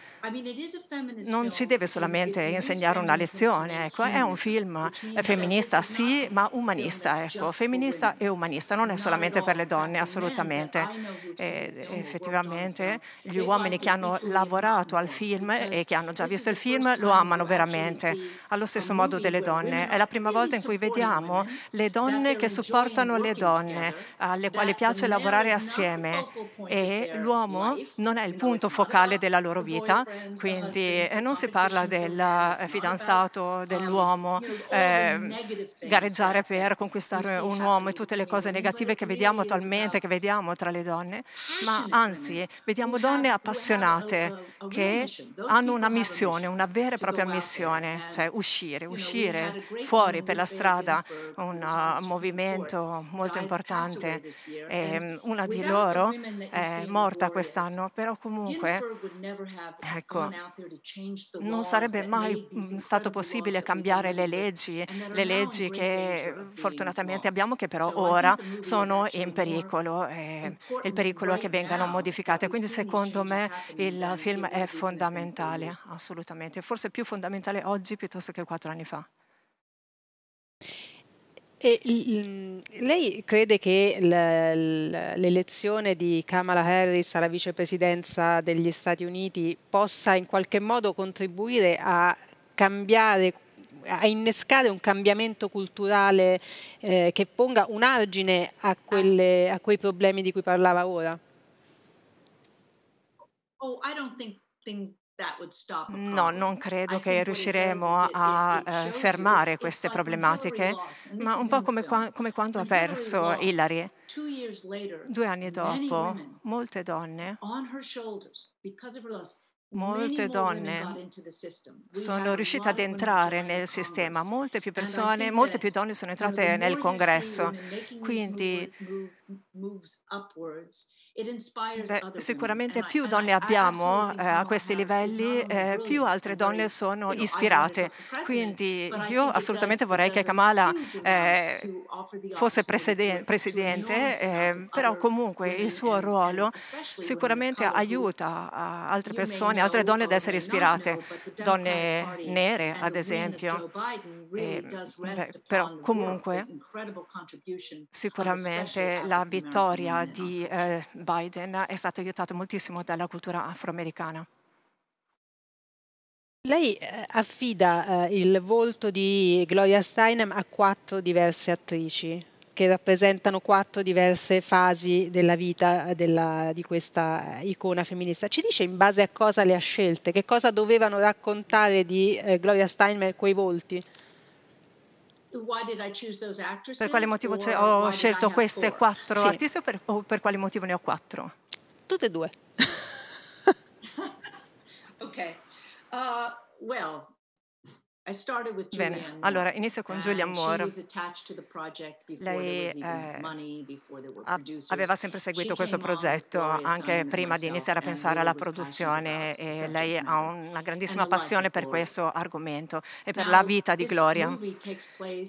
Non ci deve solamente insegnare una lezione, ecco. è un film femminista sì, ma umanista, ecco. femminista e umanista, non è solamente per le donne, assolutamente. E eh, effettivamente gli uomini che hanno lavorato al film e che hanno già visto il film lo amano veramente, allo stesso modo delle donne. È la prima volta in cui vediamo le donne che supportano le donne, alle quali piace lavorare assieme e l'uomo non è il punto focale della loro vita, quindi uh, eh, non si parla del eh, fidanzato dell'uomo, um, eh, gareggiare eh, per conquistare un uomo e tutte le cose negative che vediamo attualmente, che vediamo tra le donne, ma anzi vediamo donne appassionate che hanno una missione, una vera e propria missione, cioè uscire, uscire fuori per la strada, un uh, movimento molto importante. E ehm, una di loro è morta quest'anno, però comunque Ecco, non sarebbe mai mm, stato possibile cambiare le leggi, le leggi che fortunatamente abbiamo, che però ora sono in pericolo. Eh, il pericolo è che vengano modificate. Quindi secondo me il film è fondamentale, assolutamente. Forse più fondamentale oggi piuttosto che quattro anni fa. E lei crede che l'elezione di Kamala Harris alla vicepresidenza degli Stati Uniti possa in qualche modo contribuire a cambiare a innescare un cambiamento culturale eh, che ponga un argine a, quelle, a, quei problemi di cui parlava ora? Oh, I don't think things No, non credo che riusciremo a eh, fermare queste problematiche, ma un po' come, qua, come quando ha perso Hillary. Due anni dopo, molte donne Molte donne sono riuscite ad entrare nel sistema, molte più persone, molte più donne sono entrate nel congresso. Quindi sicuramente più donne abbiamo eh, a questi livelli, eh, più altre donne sono ispirate. Quindi io assolutamente vorrei che Kamala eh, fosse preside presidente, ehm, però comunque il suo ruolo sicuramente aiuta altre persone, altre donne ad essere ispirate, donne nere ad esempio. E, ehm, beh, però comunque uh, sicuramente l'abito vittoria di eh, Biden è stato aiutato moltissimo dalla cultura afroamericana. Lei eh, affida eh, il volto di Gloria Steinem a quattro diverse attrici che rappresentano quattro diverse fasi della vita eh, della, di questa eh, icona femminista. Ci dice in base a cosa le ha scelte, che cosa dovevano raccontare di eh, Gloria Steinem quei volti? Per quale motivo ho scelto queste quattro sì. artiste o per, o per quale motivo ne ho quattro? Tutte e due. ok. Uh, well, Bene, allora inizio con Julia Moore. Lei eh, aveva sempre seguito questo progetto anche prima di iniziare a pensare alla produzione e lei ha una grandissima passione per questo argomento e per la vita di Gloria.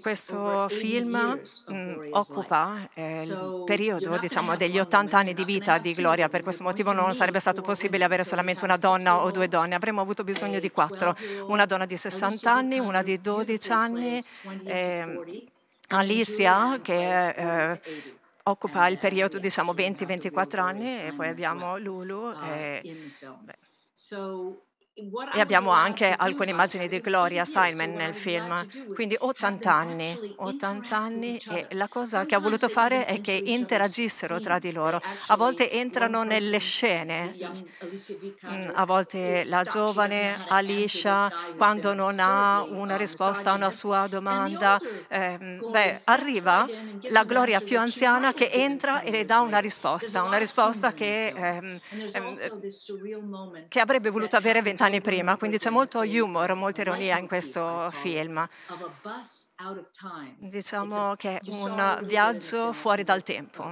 Questo film mh, mm, occupa eh, il periodo diciamo, degli 80 anni di vita di Gloria, per questo motivo non sarebbe stato possibile avere solamente una donna o due donne, avremmo avuto bisogno di quattro, una donna di 60 anni anni, una di 12 anni, ehm, eh, Alicia che eh, occupa il uh, periodo diciamo 20-24 anni e poi abbiamo Lulu. Uh, e, beh. E abbiamo anche alcune immagini di Gloria Simon nel film, quindi 80 anni, 80 anni e la cosa che ha voluto fare è che interagissero tra di loro. A volte entrano nelle scene, mm, a volte la giovane Alicia quando non ha una uh, risposta a una sua domanda, eh, beh, arriva la Gloria più anziana che entra e le dà una risposta, una risposta che, eh, che avrebbe voluto avere vent'anni anni prima, quindi c'è molto humor, molta ironia in questo film. Diciamo che è un viaggio fuori dal tempo.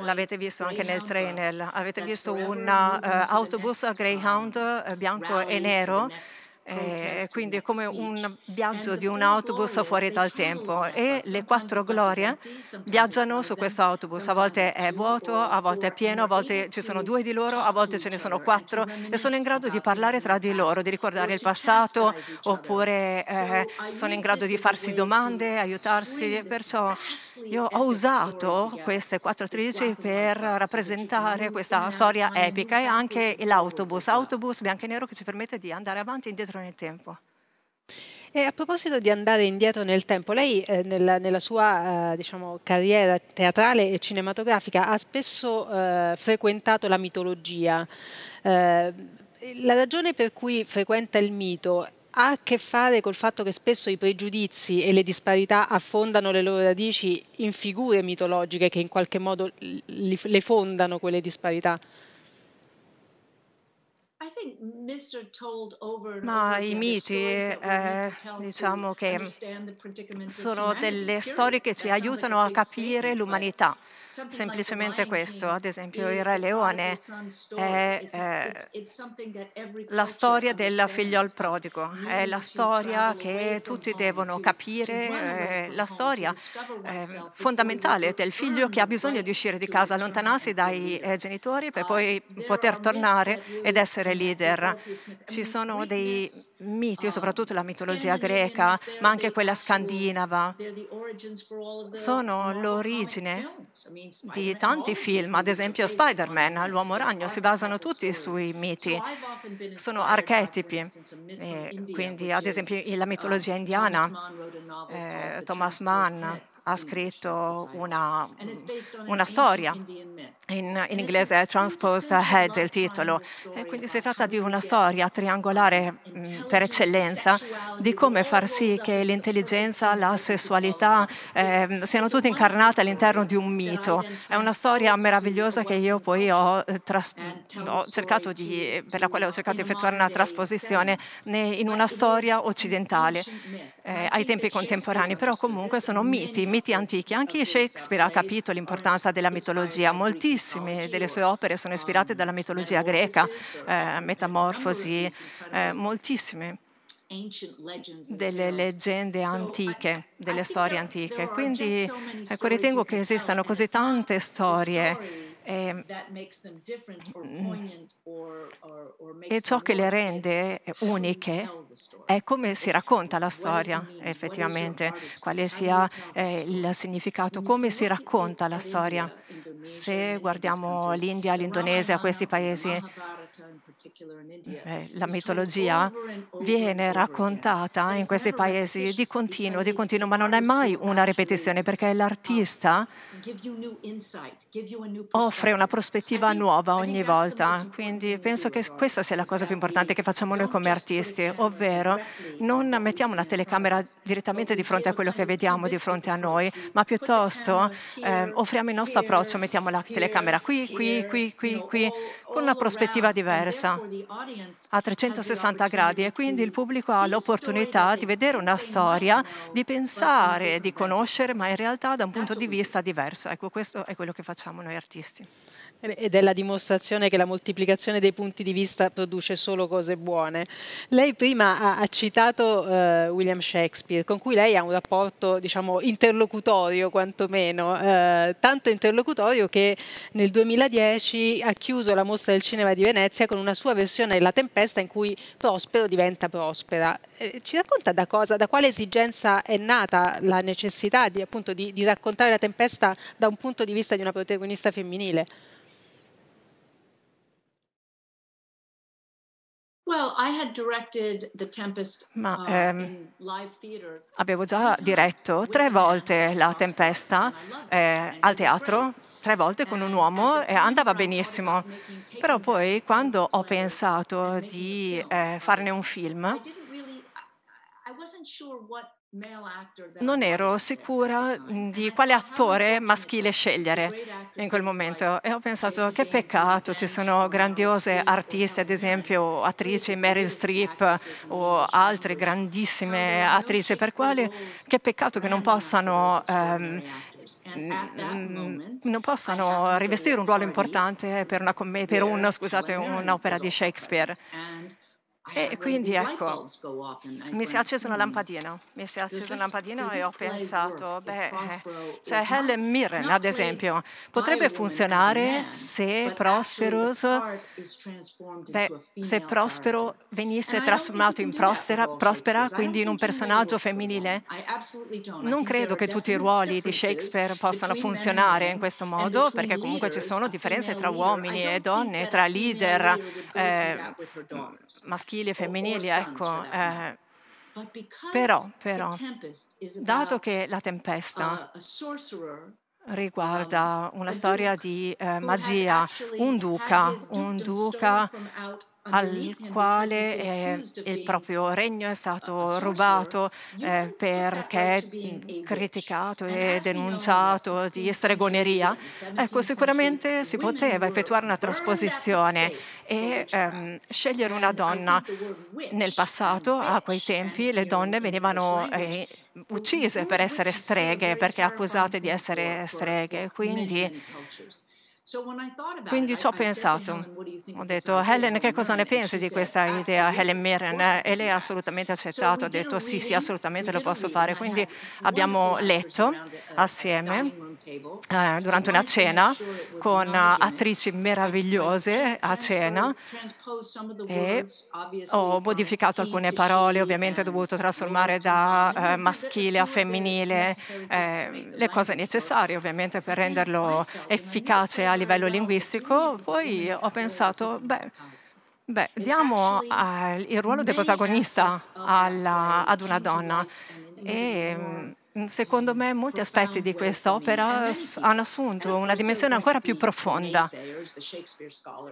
L'avete visto anche nel trailer. avete visto un uh, autobus Greyhound eh, bianco e nero eh, quindi è come un viaggio di un autobus fuori dal tempo e le quattro glorie viaggiano su questo autobus, a volte è vuoto, a volte è pieno, a volte ci sono due di loro, a volte ce ne sono quattro e sono in grado di parlare tra di loro, di ricordare il passato oppure eh, sono in grado di farsi domande, aiutarsi, perciò io ho usato queste quattro attrici per rappresentare questa storia epica e anche l'autobus, autobus bianco e nero che ci permette di andare avanti e indietro indietro nel tempo. E a proposito di andare indietro nel tempo, lei eh, nella, nella, sua eh, diciamo, carriera teatrale e cinematografica ha spesso eh, frequentato la mitologia. Eh, la ragione per cui frequenta il mito ha a che fare col fatto che spesso i pregiudizi e le disparità affondano le loro radici in figure mitologiche che in qualche modo li, le fondano quelle disparità? Ma i miti, eh, diciamo che sono delle storie che ci aiutano a capire l'umanità. Semplicemente questo, ad esempio il Re Leone è eh, la storia del figliol prodigo, è la storia che tutti devono capire, eh, la storia eh, fondamentale del figlio che ha bisogno di uscire di casa, allontanarsi dai eh, genitori per uh, poi poter tornare ed essere essere leader. Ci sono dei miti, soprattutto la mitologia greca, ma anche quella scandinava. Sono l'origine di tanti film, ad esempio Spider-Man, l'uomo ragno, si basano tutti sui miti. Sono archetipi, eh, quindi ad esempio la mitologia indiana. Eh, Thomas Mann ha scritto una, una storia, in, in inglese è Transposed Ahead il titolo, e quindi si si tratta di una storia triangolare mm, per eccellenza di come far sì che l'intelligenza, la sessualità eh, siano tutte incarnate all'interno di un mito. È una storia meravigliosa che io poi ho, eh, ho cercato di, per la quale ho cercato di effettuare una trasposizione in una storia occidentale eh, ai tempi contemporanei, però comunque sono miti, miti antichi. Anche Shakespeare ha capito l'importanza della mitologia. Moltissime delle sue opere sono ispirate dalla mitologia greca. Eh, eh, metamorfosi, eh, moltissime delle leggende antiche, delle storie antiche. Quindi ecco, ritengo che esistano così tante storie e, ehm, e, ciò che le rende uniche è come si racconta la storia effettivamente, quale sia eh, il significato, come si racconta la storia. Se guardiamo l'India, l'Indonesia, questi paesi, eh, eh, la mitologia viene raccontata in questi paesi di continuo, di continuo, ma non è mai una ripetizione perché l'artista offre una prospettiva nuova ogni volta. Quindi penso che questa sia la cosa più importante che facciamo noi come artisti, ovvero non mettiamo una telecamera direttamente di fronte a quello che vediamo di fronte a noi, ma piuttosto eh, offriamo il nostro approccio, mettiamo la telecamera qui, qui, qui, qui, qui, con una prospettiva diversa vista a 360 gradi e quindi il pubblico ha l'opportunità di vedere una storia, di pensare, di conoscere, ma in realtà da un punto di vista diverso. Ecco, questo è quello che facciamo noi artisti. Eh, ed è la dimostrazione che la moltiplicazione dei punti di vista produce solo cose buone. Lei prima ha, ha citato eh, William Shakespeare, con cui lei ha un rapporto diciamo, interlocutorio quantomeno, eh, tanto interlocutorio che nel 2010 ha chiuso la mostra del cinema di Venezia con una sua versione della Tempesta in cui Prospero diventa Prospera. Eh, ci racconta da, cosa, da quale esigenza è nata la necessità di, appunto, di, di raccontare la Tempesta da un punto di vista di una protagonista femminile? Ma uh, ehm, avevo già diretto tre volte la tempesta eh, al teatro, tre volte con un uomo e andava benissimo. Però poi quando ho pensato di eh, farne un film, non ero sicura di quale attore maschile scegliere in quel momento e ho pensato che peccato, ci sono grandiose artiste, ad esempio attrici Meryl Streep o altre grandissime attrici per quali che peccato che non possano ehm, non possano rivestire un ruolo importante per, una, per un, scusate, un'opera di Shakespeare. E quindi ecco, mi si è accesa una lampadina, mi si è accesa una lampadina e ho pensato, beh, eh, cioè Helen Mirren ad esempio, potrebbe funzionare se Prosperos, beh, se Prospero venisse trasformato in prospera, prospera, quindi in un personaggio femminile. Non credo che tutti i ruoli di Shakespeare possano funzionare in questo modo, perché comunque ci sono differenze tra uomini e donne, tra leader eh, maschili maschili e femminili, ecco. Eh, però, però, dato che la tempesta riguarda um, una storia di eh, magia, un duca, un duca al quale eh, il proprio regno è stato rubato eh, perché criticato e denunciato di stregoneria, ecco, sicuramente si poteva effettuare una trasposizione e ehm, scegliere una donna. Nel passato, a quei tempi, le donne venivano eh, uccise per essere streghe, perché accusate di essere streghe. Quindi quindi ci ho pensato, ho detto Helen che cosa ne pensi di questa idea Helen Mirren e lei ha assolutamente accettato, ha detto sì sì assolutamente lo posso fare, quindi abbiamo letto assieme eh, durante una cena con attrici meravigliose a cena e ho modificato alcune parole, ovviamente ho dovuto trasformare da eh, maschile a femminile eh, le cose necessarie ovviamente per renderlo efficace a livello linguistico, poi ho pensato, beh, beh diamo il ruolo del protagonista alla, ad una donna. E, mm, Mm, secondo me molti aspetti di quest'opera hanno assunto una dimensione ancora più profonda.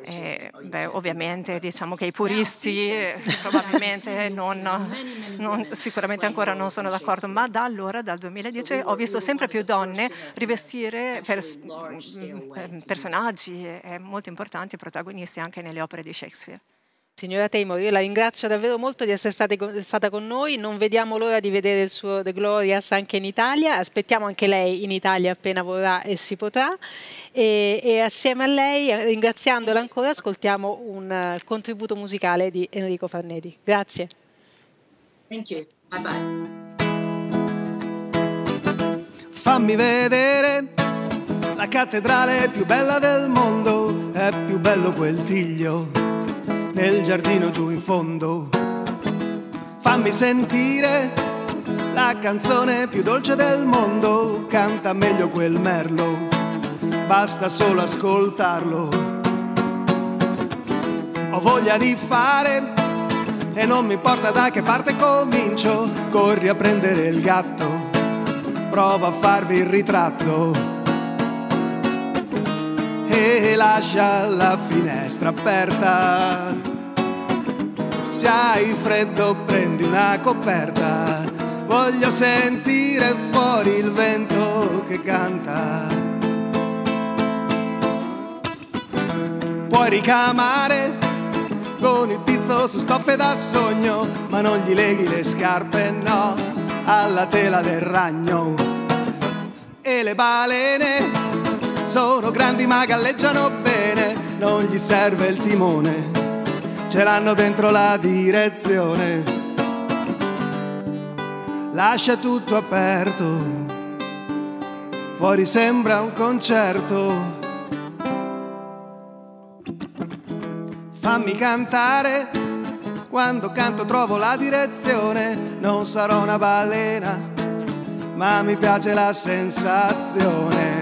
E, beh, ovviamente diciamo che i puristi eh, probabilmente non, non, sicuramente ancora non sono d'accordo, ma da allora, dal 2010, ho visto sempre più donne rivestire pers mm, mm, personaggi eh, molto importanti, protagonisti anche nelle opere di Shakespeare. Signora Taymor, io la ringrazio davvero molto di essere con, stata con noi, non vediamo l'ora di vedere il suo The Glorious anche in Italia, aspettiamo anche lei in Italia appena vorrà e si potrà e, e assieme a lei, ringraziandola ancora, ascoltiamo un uh, contributo musicale di Enrico Farnedi. Grazie. Thank you, bye bye. Fammi vedere la cattedrale più bella del mondo, è più bello quel tiglio nel giardino giù in fondo. Fammi sentire la canzone più dolce del mondo, canta meglio quel merlo, basta solo ascoltarlo. Ho voglia di fare e non mi importa da che parte comincio, corri a prendere il gatto, prova a farvi il ritratto e lascia la finestra aperta se hai freddo prendi una coperta, voglio sentire fuori il vento che canta. Puoi ricamare con il pizzo su stoffe da sogno, ma non gli leghi le scarpe, no, alla tela del ragno. E le balene sono grandi ma galleggiano bene, non gli serve il timone ce l'hanno dentro la direzione. Lascia tutto aperto, fuori sembra un concerto. Fammi cantare, quando canto trovo la direzione, non sarò una balena, ma mi piace la sensazione.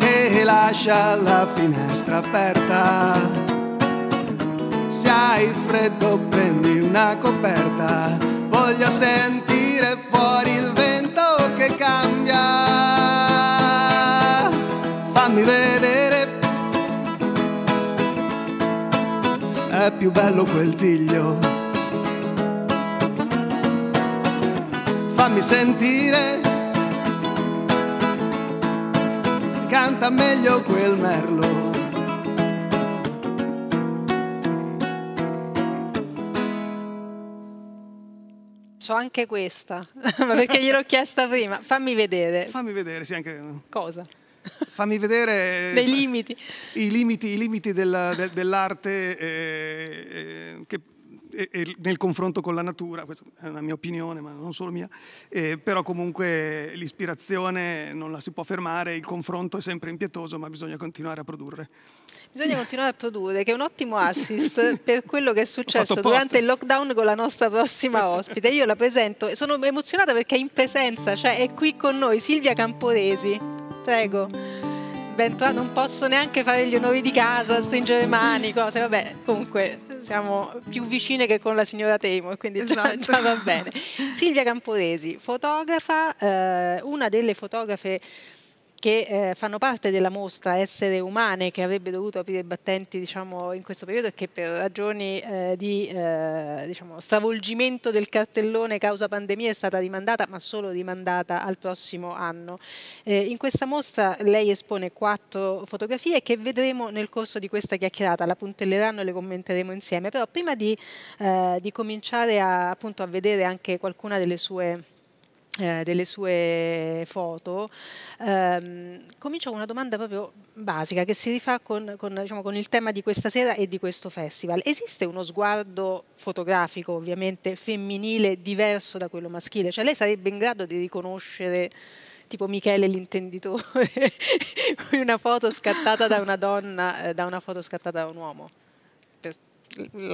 E lascia la finestra aperta se hai freddo prendi una coperta, voglio sentire fuori il vento che cambia. Fammi vedere, è più bello quel tiglio. Fammi sentire, canta meglio quel merlo. faccio anche questa, perché gliel'ho chiesta prima. Fammi vedere. Fammi vedere, sì, anche... Cosa? Fammi vedere... Dei limiti. I limiti, i limiti della, del, dell'arte eh, eh che nel confronto con la natura, questa è una mia opinione, ma non solo mia, eh, però comunque l'ispirazione non la si può fermare, il confronto è sempre impietoso, ma bisogna continuare a produrre bisogna continuare a produrre, che è un ottimo assist per quello che è successo durante il lockdown con la nostra prossima ospite. Io la presento, e sono emozionata perché è in presenza, cioè è qui con noi Silvia Camporesi. Prego non posso neanche fare gli onori di casa, stringere le mani, cose, vabbè, comunque siamo più vicine che con la signora Temo, quindi esatto. già, va bene. Silvia Camporesi, fotografa, eh, una delle fotografe che eh, fanno parte della mostra Essere Umane che avrebbe dovuto aprire i battenti diciamo, in questo periodo e che per ragioni eh, di eh, diciamo, stravolgimento del cartellone causa pandemia è stata rimandata ma solo rimandata al prossimo anno. Eh, in questa mostra lei espone quattro fotografie che vedremo nel corso di questa chiacchierata, la puntelleranno e le commenteremo insieme, però prima di, eh, di cominciare a, appunto, a vedere anche qualcuna delle sue eh, delle sue foto, ehm, comincio con una domanda proprio basica che si rifà con, con, diciamo, con, il tema di questa sera e di questo festival. Esiste uno sguardo fotografico ovviamente femminile diverso da quello maschile? Cioè lei sarebbe in grado di riconoscere tipo Michele l'intenditore una foto scattata da una donna eh, da una foto scattata da un uomo? Per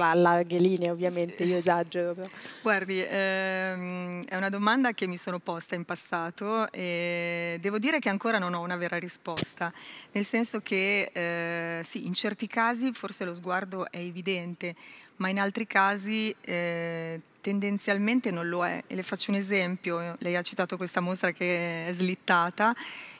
a larghe linee ovviamente, sì. io esagero. Però. Guardi, ehm, è una domanda che mi sono posta in passato e devo dire che ancora non ho una vera risposta, nel senso che eh, sì, in certi casi forse lo sguardo è evidente, ma in altri casi eh, tendenzialmente non lo è. E le faccio un esempio, lei ha citato questa mostra che è slittata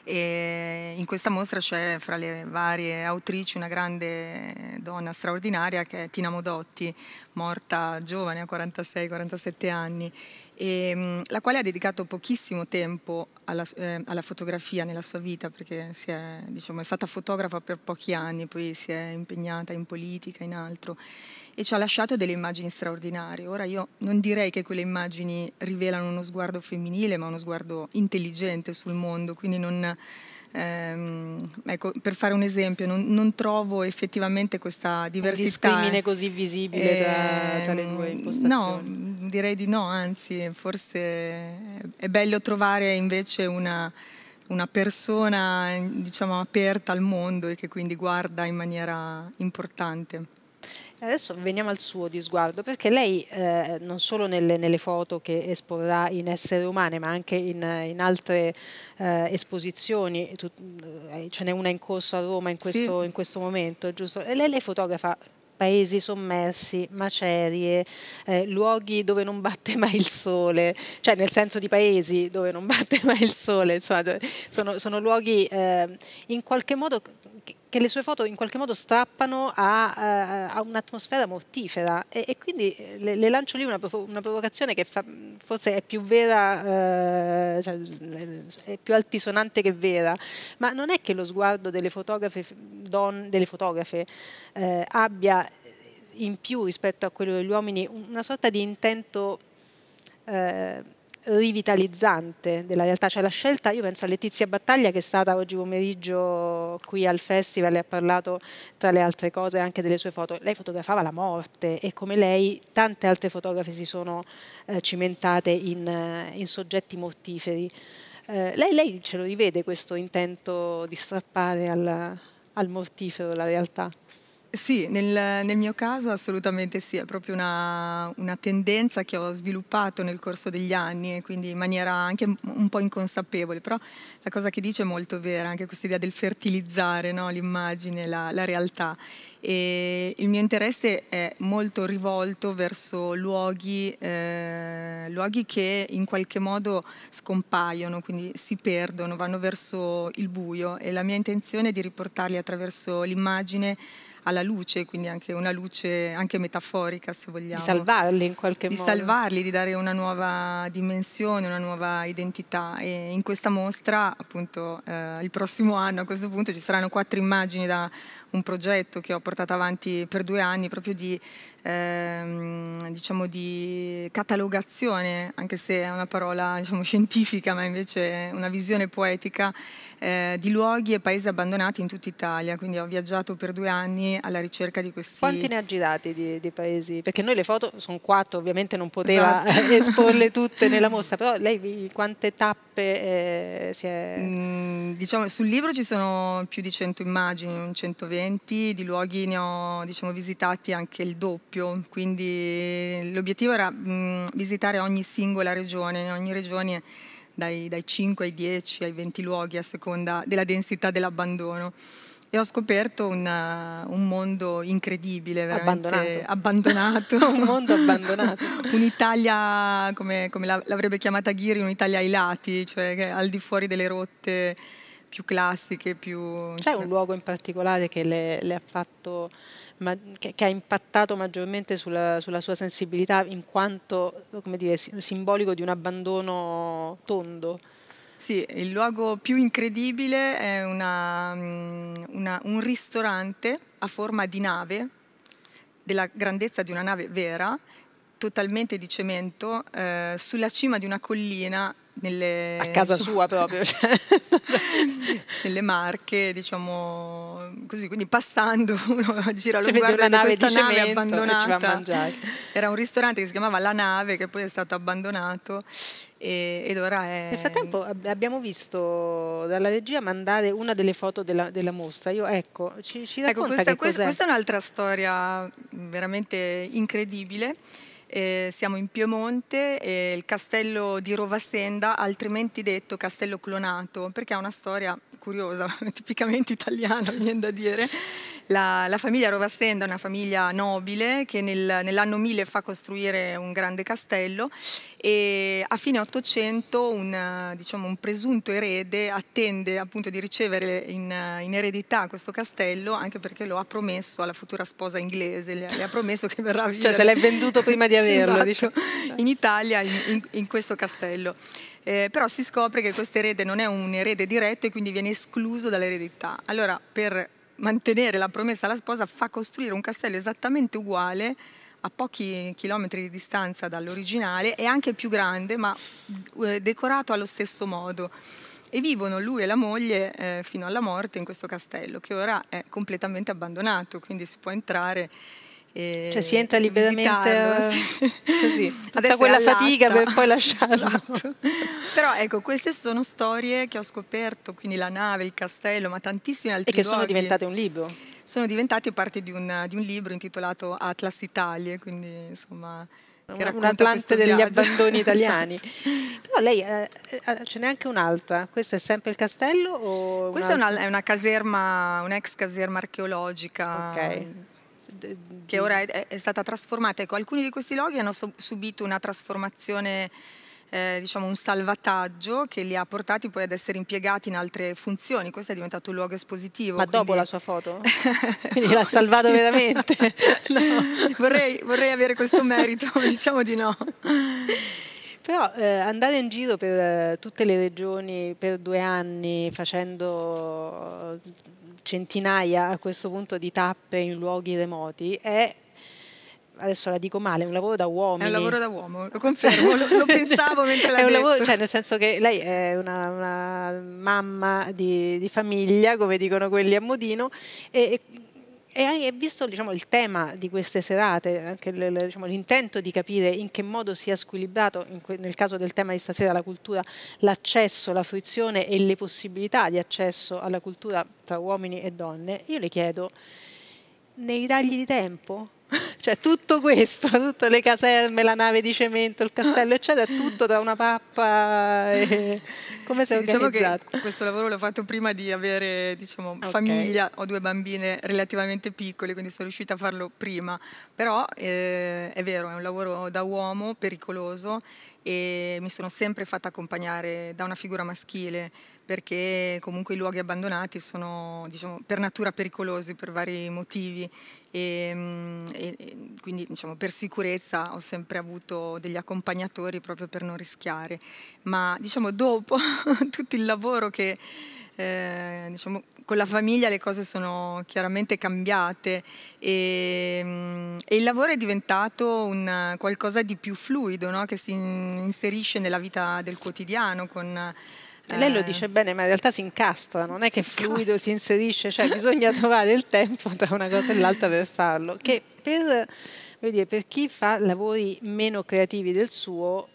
e in questa mostra c'è fra le varie autrici una grande donna straordinaria che è Tina Modotti, morta giovane a 46-47 anni, e, mm, la quale ha dedicato pochissimo tempo alla, eh, alla fotografia nella sua vita perché è, diciamo, è stata fotografa per pochi anni, poi si è impegnata in politica, e in altro e ci ha lasciato delle immagini straordinarie. Ora io non direi che quelle immagini rivelano uno sguardo femminile, ma uno sguardo intelligente sul mondo, quindi non... Ehm, ecco, per fare un esempio, non, non trovo effettivamente questa diversità. Un discrimine così visibile tra, ehm, tra, le due impostazioni? No, direi di no, anzi, forse è bello trovare invece una, una persona diciamo, aperta al mondo e che quindi guarda in maniera importante. Adesso veniamo al suo di sguardo, perché lei eh, non solo nelle, nelle, foto che esporrà in Essere Umane, ma anche in, in altre eh, esposizioni, tu, eh, ce n'è una in corso a Roma in questo, sì. in questo momento, giusto? E lei, lei fotografa paesi sommersi, macerie, eh, luoghi dove non batte mai il sole, cioè nel senso di paesi dove non batte mai il sole, insomma, sono, sono luoghi eh, in qualche modo che, che le sue foto in qualche modo strappano a, eh, a un'atmosfera mortifera e, e quindi eh, le, le, lancio lì una, una provocazione che fa, forse è più vera, eh, cioè, è più altisonante che vera, ma non è che lo sguardo delle fotografe, don, delle fotografe eh, abbia in più rispetto a quello degli uomini una sorta di intento... Eh, rivitalizzante della realtà, cioè la scelta, io penso a Letizia Battaglia che è stata oggi pomeriggio qui al festival e ha parlato tra le altre cose anche delle sue foto, lei fotografava la morte e come lei tante altre fotografe si sono eh, cimentate in, eh, in, soggetti mortiferi. Eh, lei, lei, ce lo rivede questo intento di strappare al, al mortifero la realtà? Sì, nel, nel, mio caso assolutamente sì, è proprio una, una, tendenza che ho sviluppato nel corso degli anni, e quindi in maniera anche un po' inconsapevole, però la cosa che dice è molto vera, anche questa idea del fertilizzare no? l'immagine, la, la realtà. E il mio interesse è molto rivolto verso luoghi, eh, luoghi, che in qualche modo scompaiono, quindi si perdono, vanno verso il buio e la mia intenzione è di riportarli attraverso l'immagine alla luce, quindi anche una luce anche metaforica se vogliamo. Di salvarli in qualche di modo. Di salvarli, di dare una nuova dimensione, una nuova identità e in questa mostra appunto eh, il prossimo anno a questo punto ci saranno quattro immagini da un progetto che ho portato avanti per due anni proprio di, ehm, diciamo di catalogazione, anche se è una parola diciamo, scientifica, ma invece una visione poetica eh, di luoghi e paesi abbandonati in tutta Italia, quindi ho viaggiato per due anni alla ricerca di questi... Quanti ne ha girati di, di paesi? Perché noi le foto sono quattro, ovviamente non poteva esatto. esporle tutte nella mostra, però lei quante tappe eh, si è... Mm, diciamo, sul libro ci sono più di 100 immagini, 120, di luoghi ne ho diciamo, visitati anche il doppio, quindi l'obiettivo era mh, mm, visitare ogni singola regione, in ogni regione dai, dai 5 ai 10 ai 20 luoghi a seconda della densità dell'abbandono e ho scoperto una, eh, un mondo incredibile, veramente abbandonato. abbandonato. un mondo abbandonato. Un'Italia, come, come l'avrebbe chiamata Ghiri, un'Italia ai lati, cioè al di fuori delle rotte più classiche, più... C'è un cioè luogo in particolare che le, le ha fatto ma, che, che, ha impattato maggiormente sulla, sulla, sua sensibilità in quanto come dire, simbolico di un abbandono tondo? Sì, il luogo più incredibile è una, mm, una, un ristorante a forma di nave, della grandezza di una nave vera, totalmente di cemento, eh, sulla cima di una collina nelle, a casa diciamo, sua proprio cioè. nelle marche diciamo così quindi passando uno gira lo cioè, sguardo di nave questa di nave abbandonata era un ristorante che si chiamava La Nave che poi è stato abbandonato e, ed ora è nel frattempo abbiamo visto dalla regia mandare una delle foto della, della mostra io ecco ci, ci ecco, racconta ecco, questa, questa, questa è un'altra storia veramente incredibile eh, siamo in Piemonte, eh, il castello di Rovasenda, altrimenti detto castello clonato, perché ha una storia curiosa, tipicamente italiana, viene da dire. La, la famiglia Rovassenda è una famiglia nobile che nel, nell'anno 1000 fa costruire un grande castello e a fine 800 un, diciamo, un presunto erede attende appunto di ricevere in, in, eredità questo castello anche perché lo ha promesso alla futura sposa inglese, le, le ha promesso che verrà a vivere. Cioè se l'è venduto prima di averlo. esatto, diciamo. in Italia, in, in, in questo castello. Eh, però si scopre che questo erede non è un erede diretto e quindi viene escluso dall'eredità. Allora, per mantenere la promessa alla sposa fa costruire un castello esattamente uguale a pochi chilometri di distanza dall'originale è anche più grande ma eh, decorato allo stesso modo e vivono lui e la moglie eh, fino alla morte in questo castello che ora è completamente abbandonato quindi si può entrare cioè si entra liberamente eh, sì. così, tutta Adesso quella fatica per poi lasciarlo. Esatto. Però ecco, queste sono storie che ho scoperto, quindi la nave, il castello, ma tantissime altre cose. E che luoghi. sono diventate un libro. Sono diventate parte di un, di un libro intitolato Atlas Italia, quindi insomma che un atlante degli viaggio. abbandoni italiani. esatto. Però lei eh, eh ce n'è anche un'altra, questo è sempre il castello? Questa è una, è una, caserma, un'ex caserma archeologica. ok che ora è, è, stata trasformata. Ecco, alcuni di questi loghi hanno subito una trasformazione, eh, diciamo un salvataggio che li ha portati poi ad essere impiegati in altre funzioni. Questo è diventato un luogo espositivo. Ma quindi... dopo la sua foto? quindi l'ha salvato veramente? no. vorrei, vorrei avere questo merito, diciamo di no. Però eh, andare in giro per eh, tutte le regioni per due anni facendo eh, centinaia a questo punto di tappe in luoghi remoti è adesso la dico male, è un lavoro da uomo. È un lavoro da uomo, lo confermo, lo, lo pensavo mentre l'hai è un detto. Lavoro, cioè nel senso che lei è una, una mamma di, di, famiglia, come dicono quelli a Modino, e, e e, hai visto diciamo, il tema di queste serate, anche diciamo, l'intento di capire in che modo sia squilibrato, nel caso del tema di stasera, la cultura, l'accesso, la fruizione e le possibilità di accesso alla cultura tra uomini e donne, io le chiedo, nei tagli di tempo Cioè tutto questo, tutte le caserme, la nave di cemento, il castello, eccetera, tutto da una pappa. E... Eh, come sei diciamo organizzato? Che questo lavoro l'ho fatto prima di avere diciamo, okay. famiglia, ho due bambine relativamente piccole, quindi sono riuscita a farlo prima. Però eh, è vero, è un lavoro da uomo pericoloso e mi sono sempre fatta accompagnare da una figura maschile perché comunque i luoghi abbandonati sono diciamo, per natura pericolosi per vari motivi Ehm, e, e quindi diciamo, per sicurezza ho sempre avuto degli accompagnatori proprio per non rischiare, ma diciamo dopo tutto il lavoro che... Eh, diciamo, con la famiglia le cose sono chiaramente cambiate e, ehm, e il lavoro è diventato un, qualcosa di più fluido, no? che si inserisce nella vita del quotidiano con lei lo eh. dice bene, ma in realtà si incastra, non è si che incastra. fluido si inserisce, cioè bisogna trovare il tempo tra una cosa e l'altra per farlo, che per, dire, per chi fa lavori meno creativi del suo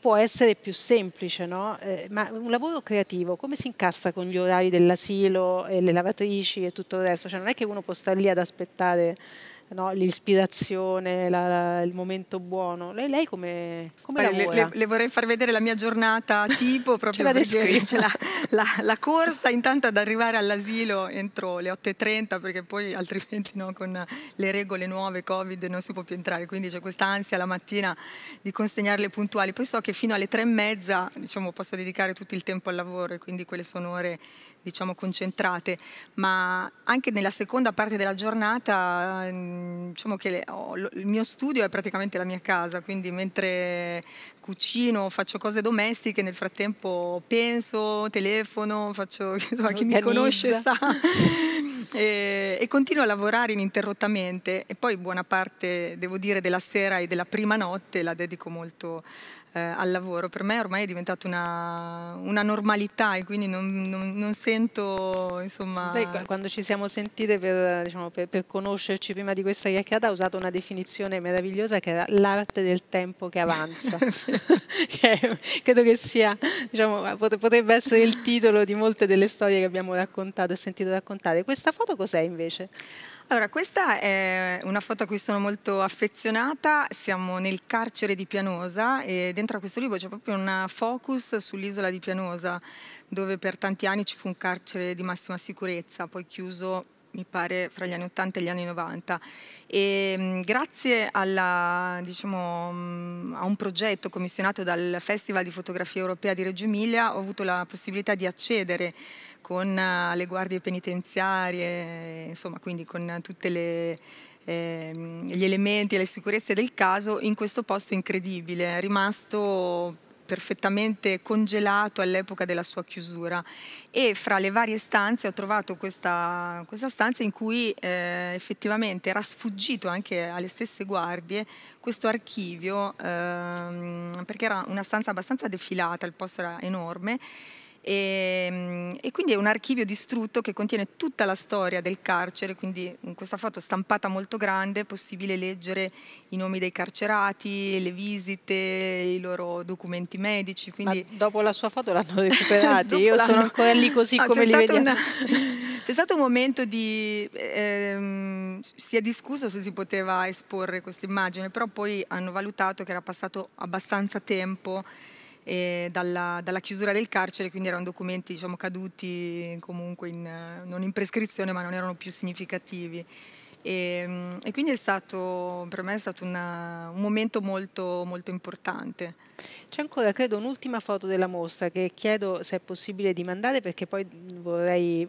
può essere più semplice, no? eh, ma un lavoro creativo come si incastra con gli orari dell'asilo e le lavatrici e tutto il resto? Cioè non è che uno può stare lì ad aspettare no, l'ispirazione, la, la, il momento buono. Lei, lei come, come Beh, lavora? Le, le, le, vorrei far vedere la mia giornata tipo, proprio ce perché c'è la, la, la, corsa intanto ad arrivare all'asilo entro le 8.30 perché poi altrimenti no, con le regole nuove Covid non si può più entrare, quindi c'è questa ansia la mattina di consegnarle puntuali. Poi so che fino alle 3.30 diciamo, posso dedicare tutto il tempo al lavoro e quindi quelle sono ore diciamo concentrate, ma anche nella seconda parte della giornata mm, diciamo che le, oh, lo, il mio studio è praticamente la mia casa, quindi mentre cucino, faccio cose domestiche, nel frattempo penso, telefono, faccio, insomma, chi mi conosce sa. e, e, continuo a lavorare ininterrottamente e poi buona parte, devo dire, della sera e della prima notte la dedico molto eh, al lavoro. Per me ormai è diventata una, una normalità e quindi non, non, non sento insomma... Beh, quando ci siamo sentite per, diciamo, per, per, conoscerci prima di questa chiacchierata ha usato una definizione meravigliosa che era l'arte del tempo che avanza. che, credo che sia, diciamo, potrebbe essere il titolo di molte delle storie che abbiamo raccontato e sentito raccontare. Questa foto cos'è invece? Allora, questa è una foto a cui sono molto affezionata, siamo nel carcere di Pianosa e dentro a questo libro c'è proprio un focus sull'isola di Pianosa, dove per tanti anni ci fu un carcere di massima sicurezza, poi chiuso mi pare fra gli anni 80 e gli anni 90 e mm, grazie alla, diciamo, mm, a un progetto commissionato dal Festival di Fotografia Europea di Reggio Emilia ho avuto la possibilità di accedere con eh, le guardie penitenziarie, insomma quindi con tutti eh, gli elementi e le sicurezze del caso in questo posto incredibile, rimasto perfettamente congelato all'epoca della sua chiusura e fra le varie stanze ho trovato questa, questa stanza in cui eh, effettivamente era sfuggito anche alle stesse guardie questo archivio ehm, perché era una stanza abbastanza defilata, il posto era enorme e, ehm, e, quindi è un archivio distrutto che contiene tutta la storia del carcere, quindi in questa foto stampata molto grande è possibile leggere i nomi dei carcerati, le visite, i loro documenti medici. Quindi... Ma dopo la sua foto l'hanno recuperata, io sono ancora lì così no, come li vediamo. Una... C'è stato un momento di... Ehm, si è discusso se si poteva esporre questa immagine, però poi hanno valutato che era passato abbastanza tempo dalla, dalla, chiusura del carcere, quindi erano documenti diciamo, caduti comunque in, non in prescrizione ma non erano più significativi. E, e quindi è stato, per me è stato una, un momento molto, molto importante. C'è ancora, credo, un'ultima foto della mostra che chiedo se è possibile di mandare perché poi vorrei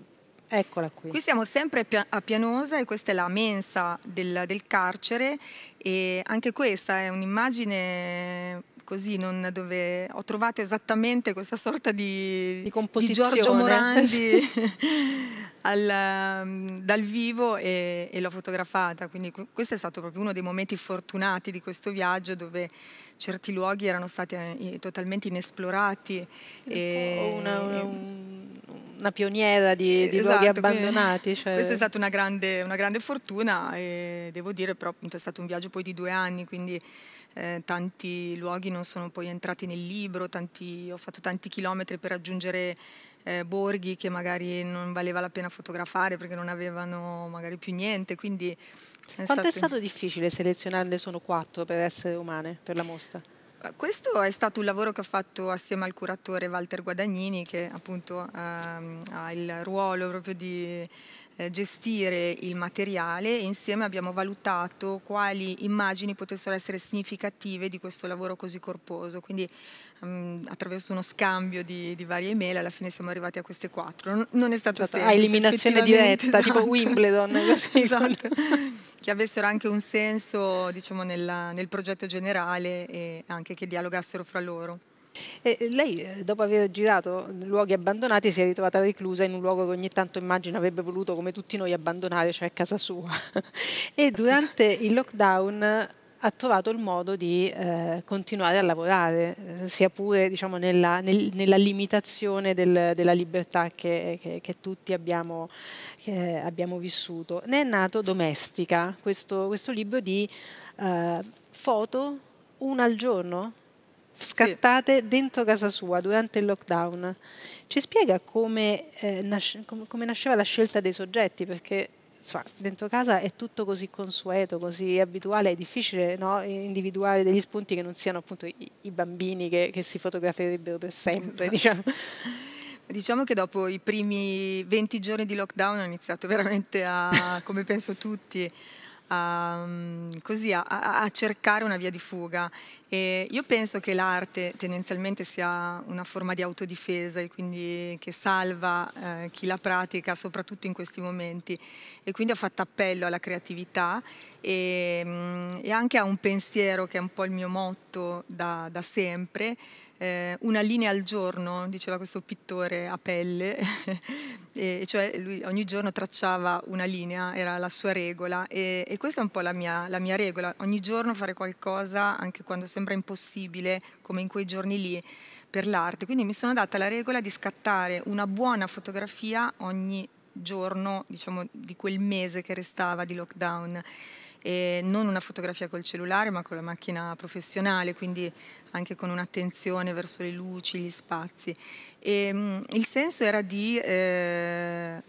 Eccola qui. Qui siamo sempre a Pianosa e questa è la mensa del, del carcere e anche questa è un'immagine così, non, dove ho trovato esattamente questa sorta di, di Di Giorgio Morandi al, mm, dal vivo e, e l'ho fotografata. Quindi questo è stato proprio uno dei momenti fortunati di questo viaggio dove certi luoghi erano stati eh, totalmente inesplorati. E, una, una, una, pioniera di, di esatto, luoghi abbandonati. Cioè. Questa è stata una grande, una grande fortuna e devo dire però appunto è stato un viaggio poi di due anni, quindi eh, tanti luoghi non sono poi entrati nel libro, tanti, ho fatto tanti chilometri per raggiungere eh, borghi che magari non valeva la pena fotografare perché non avevano magari più niente, quindi... È Quanto stato... è stato difficile selezionarne solo quattro per essere umane, per la mostra? Eh, questo è stato un lavoro che ho fatto assieme al curatore Walter Guadagnini che appunto ha, ehm, ha il ruolo proprio di eh, gestire il materiale e insieme abbiamo valutato quali immagini potessero essere significative di questo lavoro così corposo. Quindi mm, attraverso uno scambio di, di, varie email alla fine siamo arrivati a queste quattro. Non, è stato certo, semplice. A eliminazione diretta, esatto. tipo Wimbledon. esatto. che avessero anche un senso diciamo, nella, nel progetto generale e anche che dialogassero fra loro. E lei, eh, dopo aver girato luoghi abbandonati, si è ritrovata reclusa in un luogo che ogni tanto immagino avrebbe voluto, come tutti noi, abbandonare, cioè casa sua. e ah, durante il lockdown ha trovato il modo di eh, continuare a lavorare, eh, sia pure diciamo, nella, nel, nella, limitazione del, della libertà che, che, che tutti abbiamo, che abbiamo, vissuto. Ne è nato Domestica, questo, questo libro di eh, foto una al giorno scattate sì. dentro casa sua durante il lockdown. Ci spiega come, eh, nasce, com- come nasceva la scelta dei soggetti? Perché insomma, dentro casa è tutto così consueto, così abituale, è difficile no? individuare degli spunti che non siano appunto i, i bambini che, che, si fotograferebbero per sempre. Esatto. Diciamo. Diciamo che dopo i primi 20 giorni di lockdown ho iniziato veramente a, come penso tutti, a, mm, così, a, a cercare una via di fuga. E io penso che l'arte tendenzialmente sia una forma di autodifesa e quindi che salva eh, chi la pratica, soprattutto in questi momenti. E quindi ho fatto appello alla creatività e, mm, e anche a un pensiero che è un po' il mio motto da, da sempre eh, una linea al giorno, diceva questo pittore a pelle, e cioè lui ogni giorno tracciava una linea, era la sua regola e, e questa è un po' la mia, la mia regola, ogni giorno fare qualcosa anche quando sembra impossibile, come in quei giorni lì per l'arte, quindi mi sono data la regola di scattare una buona fotografia ogni giorno, diciamo, di quel mese che restava di lockdown. E non una fotografia col cellulare, ma con la macchina professionale, quindi anche con un'attenzione verso le luci, gli spazi. E, mh, mm, il senso era di eh,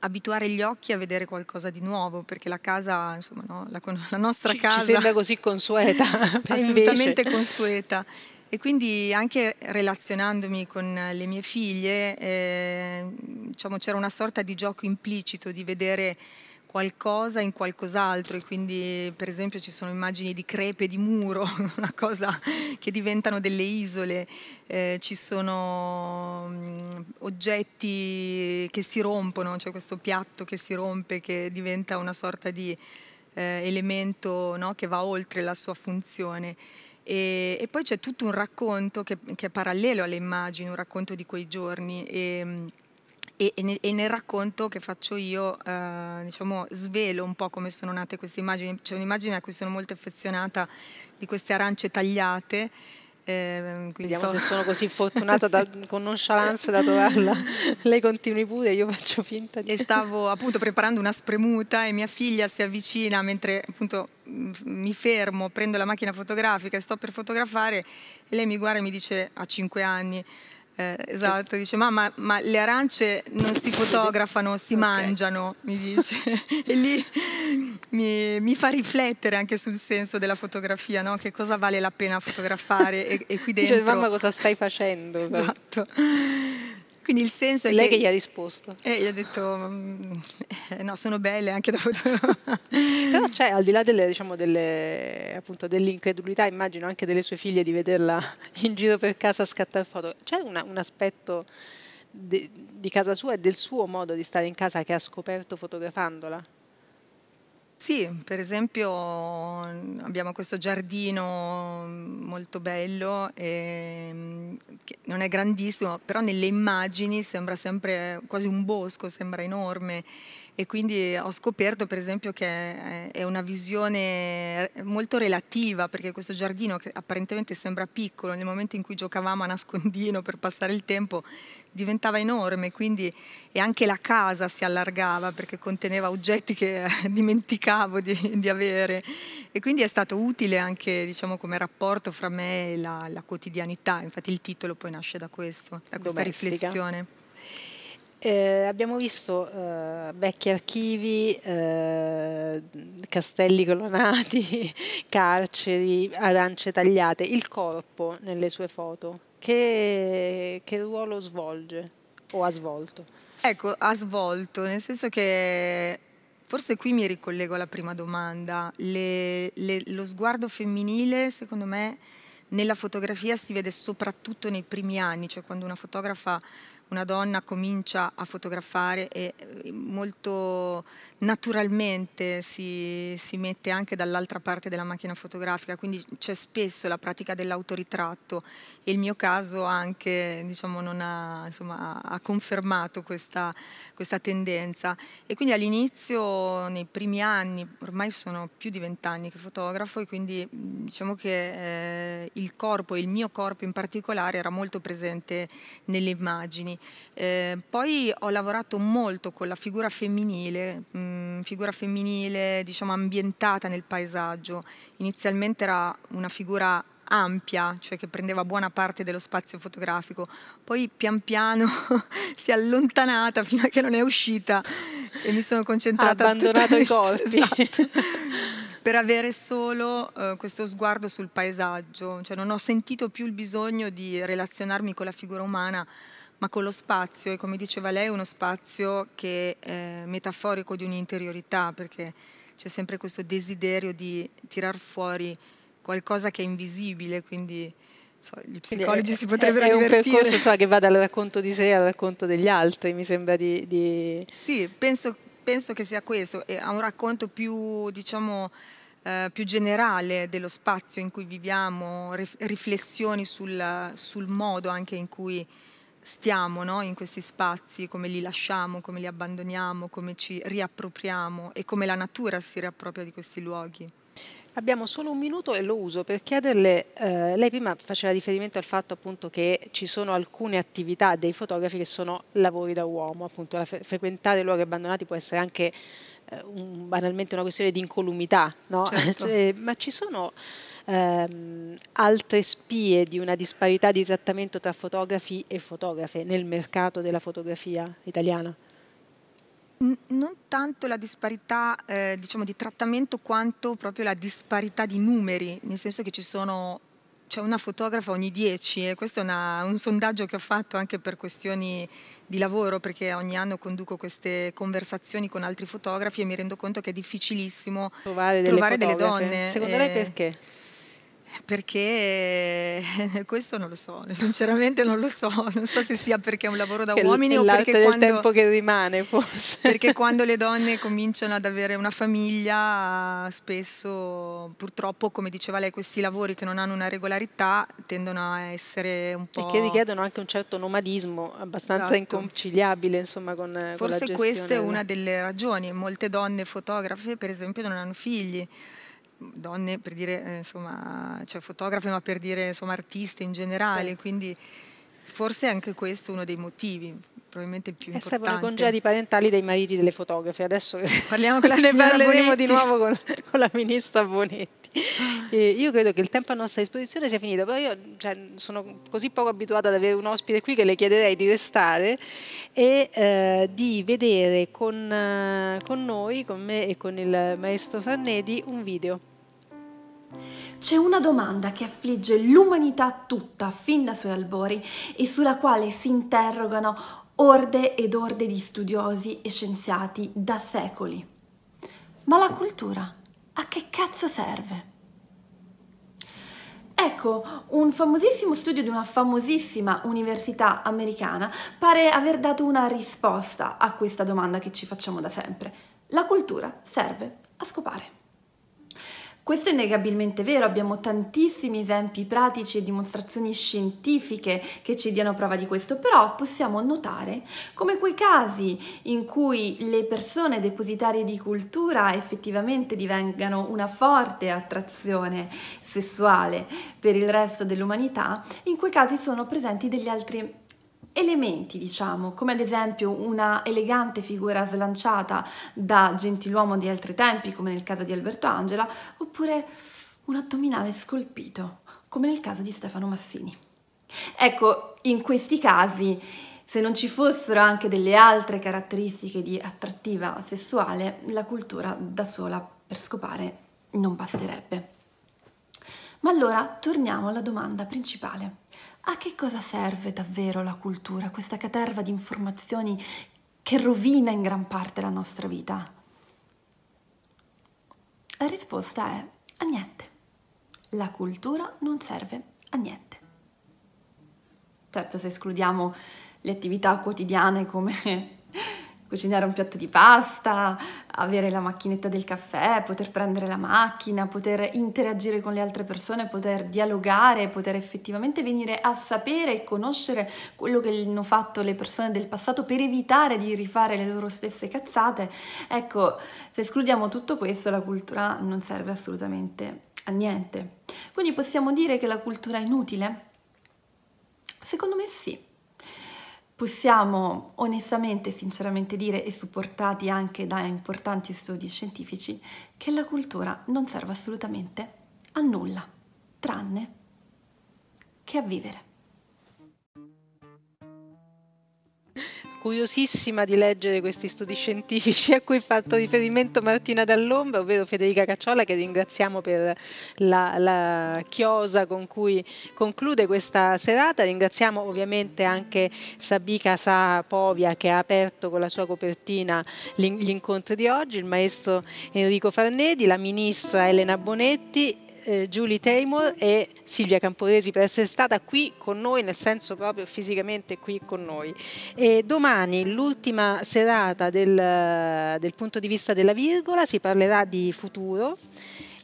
abituare gli occhi a vedere qualcosa di nuovo, perché la casa, insomma, no? la, la, nostra ci, casa... Ci sembra così consueta. assolutamente consueta. E quindi anche relazionandomi con le mie figlie, eh, diciamo, c'era una sorta di gioco implicito di vedere qualcosa in qualcos'altro e quindi per esempio ci sono immagini di crepe di muro, una cosa che diventano delle isole, eh, ci sono mh, mm, oggetti che si rompono, c'è cioè questo piatto che si rompe che diventa una sorta di eh, elemento no, che va oltre la sua funzione. E, e poi c'è tutto un racconto che, che, è parallelo alle immagini, un racconto di quei giorni. E, mm, e, e, nel, racconto che faccio io eh, diciamo, svelo un po' come sono nate queste immagini. C'è un'immagine a cui sono molto affezionata di queste arance tagliate. Eh, Vediamo so. se sono così fortunata sì. da, con nonchalance da trovarla. Lei continui pure, io faccio finta di... E stavo appunto preparando una spremuta e mia figlia si avvicina mentre appunto mi fermo, prendo la macchina fotografica e sto per fotografare e lei mi guarda e mi dice a cinque anni eh, esatto, dice mamma, ma le arance non si fotografano, si okay. mangiano, mi dice. e lì mi, mi, fa riflettere anche sul senso della fotografia, no? che cosa vale la pena fotografare e, e qui dentro... Dice mamma cosa stai facendo? Esatto. Quindi il senso è lei che, che gli ha risposto. E eh, gli ha detto, mm, eh, no, sono belle anche da fotografo. Però c'è, al di là delle, diciamo, delle, dell'incredulità, immagino anche delle sue figlie di vederla in giro per casa a scattare foto, c'è una, un aspetto de, di casa sua e del suo modo di stare in casa che ha scoperto fotografandola? Sì, per esempio abbiamo questo giardino molto bello, e, ehm, che non è grandissimo, però nelle immagini sembra sempre quasi un bosco, sembra enorme e quindi eh, ho scoperto per esempio che eh, è una visione eh, molto relativa perché questo giardino che apparentemente sembra piccolo nel momento in cui giocavamo a nascondino per passare il tempo diventava enorme quindi e anche la casa si allargava perché conteneva oggetti che dimenticavo di, di avere e quindi è stato utile anche diciamo, come rapporto fra me e la, la quotidianità infatti il titolo poi nasce da questo da questa Domestica. riflessione eh, abbiamo visto eh, vecchi archivi, eh, castelli colonati, carceri, arance tagliate, il corpo nelle sue foto. Che, che ruolo svolge o ha svolto? Ecco, ha svolto, nel senso che forse qui mi ricollego alla prima domanda. Le, le, lo sguardo femminile, secondo me, nella fotografia si vede soprattutto nei primi anni, cioè quando una fotografa una donna comincia a fotografare e eh, molto naturalmente si, si mette anche dall'altra parte della macchina fotografica, quindi c'è spesso la pratica dell'autoritratto e il mio caso anche diciamo, ha, insomma, ha, confermato questa, questa tendenza. E quindi all'inizio, nei primi anni, ormai sono più di vent'anni che fotografo e quindi diciamo che eh, il corpo, il mio corpo in particolare, era molto presente nelle immagini eh, poi ho lavorato molto con la figura femminile, mh, mm, figura femminile diciamo ambientata nel paesaggio. Inizialmente era una figura ampia, cioè che prendeva buona parte dello spazio fotografico, poi pian piano si è allontanata fino a che non è uscita e mi sono concentrata... Ha abbandonato i colpi. Esatto, per avere solo eh, questo sguardo sul paesaggio, cioè non ho sentito più il bisogno di relazionarmi con la figura umana ma con lo spazio, e come diceva lei, uno spazio che è metaforico di un'interiorità, perché c'è sempre questo desiderio di tirar fuori qualcosa che è invisibile, quindi so, gli psicologi è, si potrebbero è, è divertire. È un percorso so, cioè, che va dal racconto di sé al racconto degli altri, mi sembra di... di... Sì, penso, penso, che sia questo, ha un racconto più, diciamo, eh, più generale dello spazio in cui viviamo, rif riflessioni sul, sul modo anche in cui stiamo no, in questi spazi, come li lasciamo, come li abbandoniamo, come ci riappropriamo e come la natura si riappropria di questi luoghi. Abbiamo solo un minuto e lo uso per chiederle, eh, lei prima faceva riferimento al fatto appunto che ci sono alcune attività dei fotografi che sono lavori da uomo, appunto fre frequentare luoghi abbandonati può essere anche eh, un, banalmente una questione di incolumità, no? certo. cioè, ma ci sono ehm, altre spie di una disparità di trattamento tra fotografi e fotografe nel mercato della fotografia italiana? Non tanto la disparità eh, diciamo, di trattamento quanto proprio la disparità di numeri, nel senso che ci sono c'è cioè, una fotografa ogni 10 e questo è una, un sondaggio che ho fatto anche per questioni di lavoro perché ogni anno conduco queste conversazioni con altri fotografi e mi rendo conto che è difficilissimo trovare delle, trovare delle donne. Secondo eh, lei perché? Perché eh, questo non lo so, sinceramente non lo so, non so se sia perché è un lavoro da uomini o perché del quando, tempo che rimane forse. Perché quando le donne cominciano ad avere una famiglia, spesso purtroppo, come diceva lei, questi lavori che non hanno una regolarità tendono a essere un po'... E che richiedono anche un certo nomadismo abbastanza esatto. inconciliabile insomma con, forse con la gestione. Forse questa è una delle ragioni, molte donne fotografe per esempio non hanno figli donne per dire eh, insomma cioè fotografe ma per dire insomma artiste in generale quindi forse è anche questo uno dei motivi probabilmente più e importante. Servono i congedi parentali dei mariti delle fotografe. Adesso Parliamo con la ne parleremo Bonetti. di nuovo con, con, la ministra Bonetti. E io credo che il tempo a nostra disposizione sia finito, però io cioè, sono così poco abituata ad avere un ospite qui che le chiederei di restare e eh, di vedere con, eh, con noi, con me e con il maestro Farnedi, un video. C'è una domanda che affligge l'umanità tutta fin dai suoi albori e sulla quale si interrogano orde ed orde di studiosi e scienziati da secoli. Ma la cultura a che cazzo serve? Ecco, un famosissimo studio di una famosissima università americana pare aver dato una risposta a questa domanda che ci facciamo da sempre. La cultura serve a scopare. Questo è innegabilmente vero, abbiamo tantissimi esempi pratici e dimostrazioni scientifiche che ci diano prova di questo, però possiamo notare come quei casi in cui le persone depositarie di cultura effettivamente divengano una forte attrazione sessuale per il resto dell'umanità, in quei casi sono presenti degli altri elementi, diciamo, come ad esempio una elegante figura slanciata da gentiluomo di altri tempi, come nel caso di Alberto Angela, oppure un addominale scolpito, come nel caso di Stefano Massini. Ecco, in questi casi, se non ci fossero anche delle altre caratteristiche di attrattiva sessuale, la cultura da sola per scopare non basterebbe. Ma allora torniamo alla domanda principale. A che cosa serve davvero la cultura, questa caterva di informazioni che rovina in gran parte la nostra vita? La risposta è a niente. La cultura non serve a niente. Certo, se escludiamo le attività quotidiane come cucinare un piatto di pasta, avere la macchinetta del caffè, poter prendere la macchina, poter interagire con le altre persone, poter dialogare, poter effettivamente venire a sapere e conoscere quello che hanno fatto le persone del passato per evitare di rifare le loro stesse cazzate. Ecco, se escludiamo tutto questo, la cultura non serve assolutamente a niente. Quindi possiamo dire che la cultura è inutile? Secondo me sì possiamo onestamente e sinceramente dire, e supportati anche da importanti studi scientifici, che la cultura non serve assolutamente a nulla, tranne che a vivere. curiosissima di leggere questi studi scientifici a cui ha fatto riferimento Martina Dall'Ombra, ovvero Federica Cacciola, che ringraziamo per la, la chiosa con cui conclude questa serata. Ringraziamo ovviamente anche Sabica Sapovia che ha aperto con la sua copertina gli incontri di oggi, il maestro Enrico Farnedi, la ministra Elena Bonetti eh, Julie Taymor e Silvia Camporesi per essere stata qui con noi, nel senso proprio fisicamente qui con noi. E domani, l'ultima serata del, del punto di vista della virgola, si parlerà di futuro.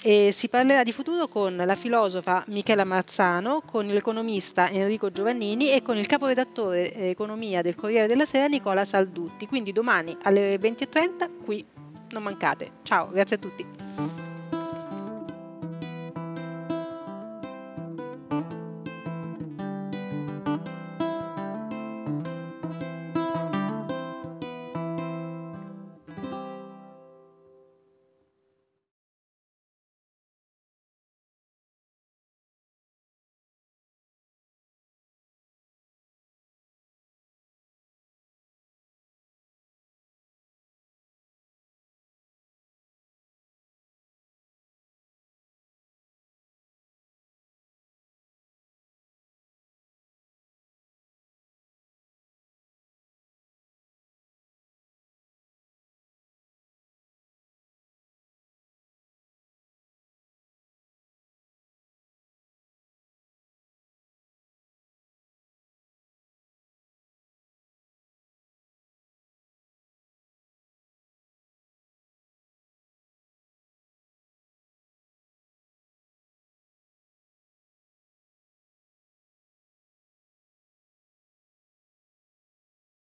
E si parlerà di futuro con la filosofa Michela Marzano, con l'economista Enrico Giovannini e con il caporedattore eh, economia del Corriere della Sera Nicola Saldutti. Quindi domani alle 20.30 qui, non mancate. Ciao, grazie a tutti.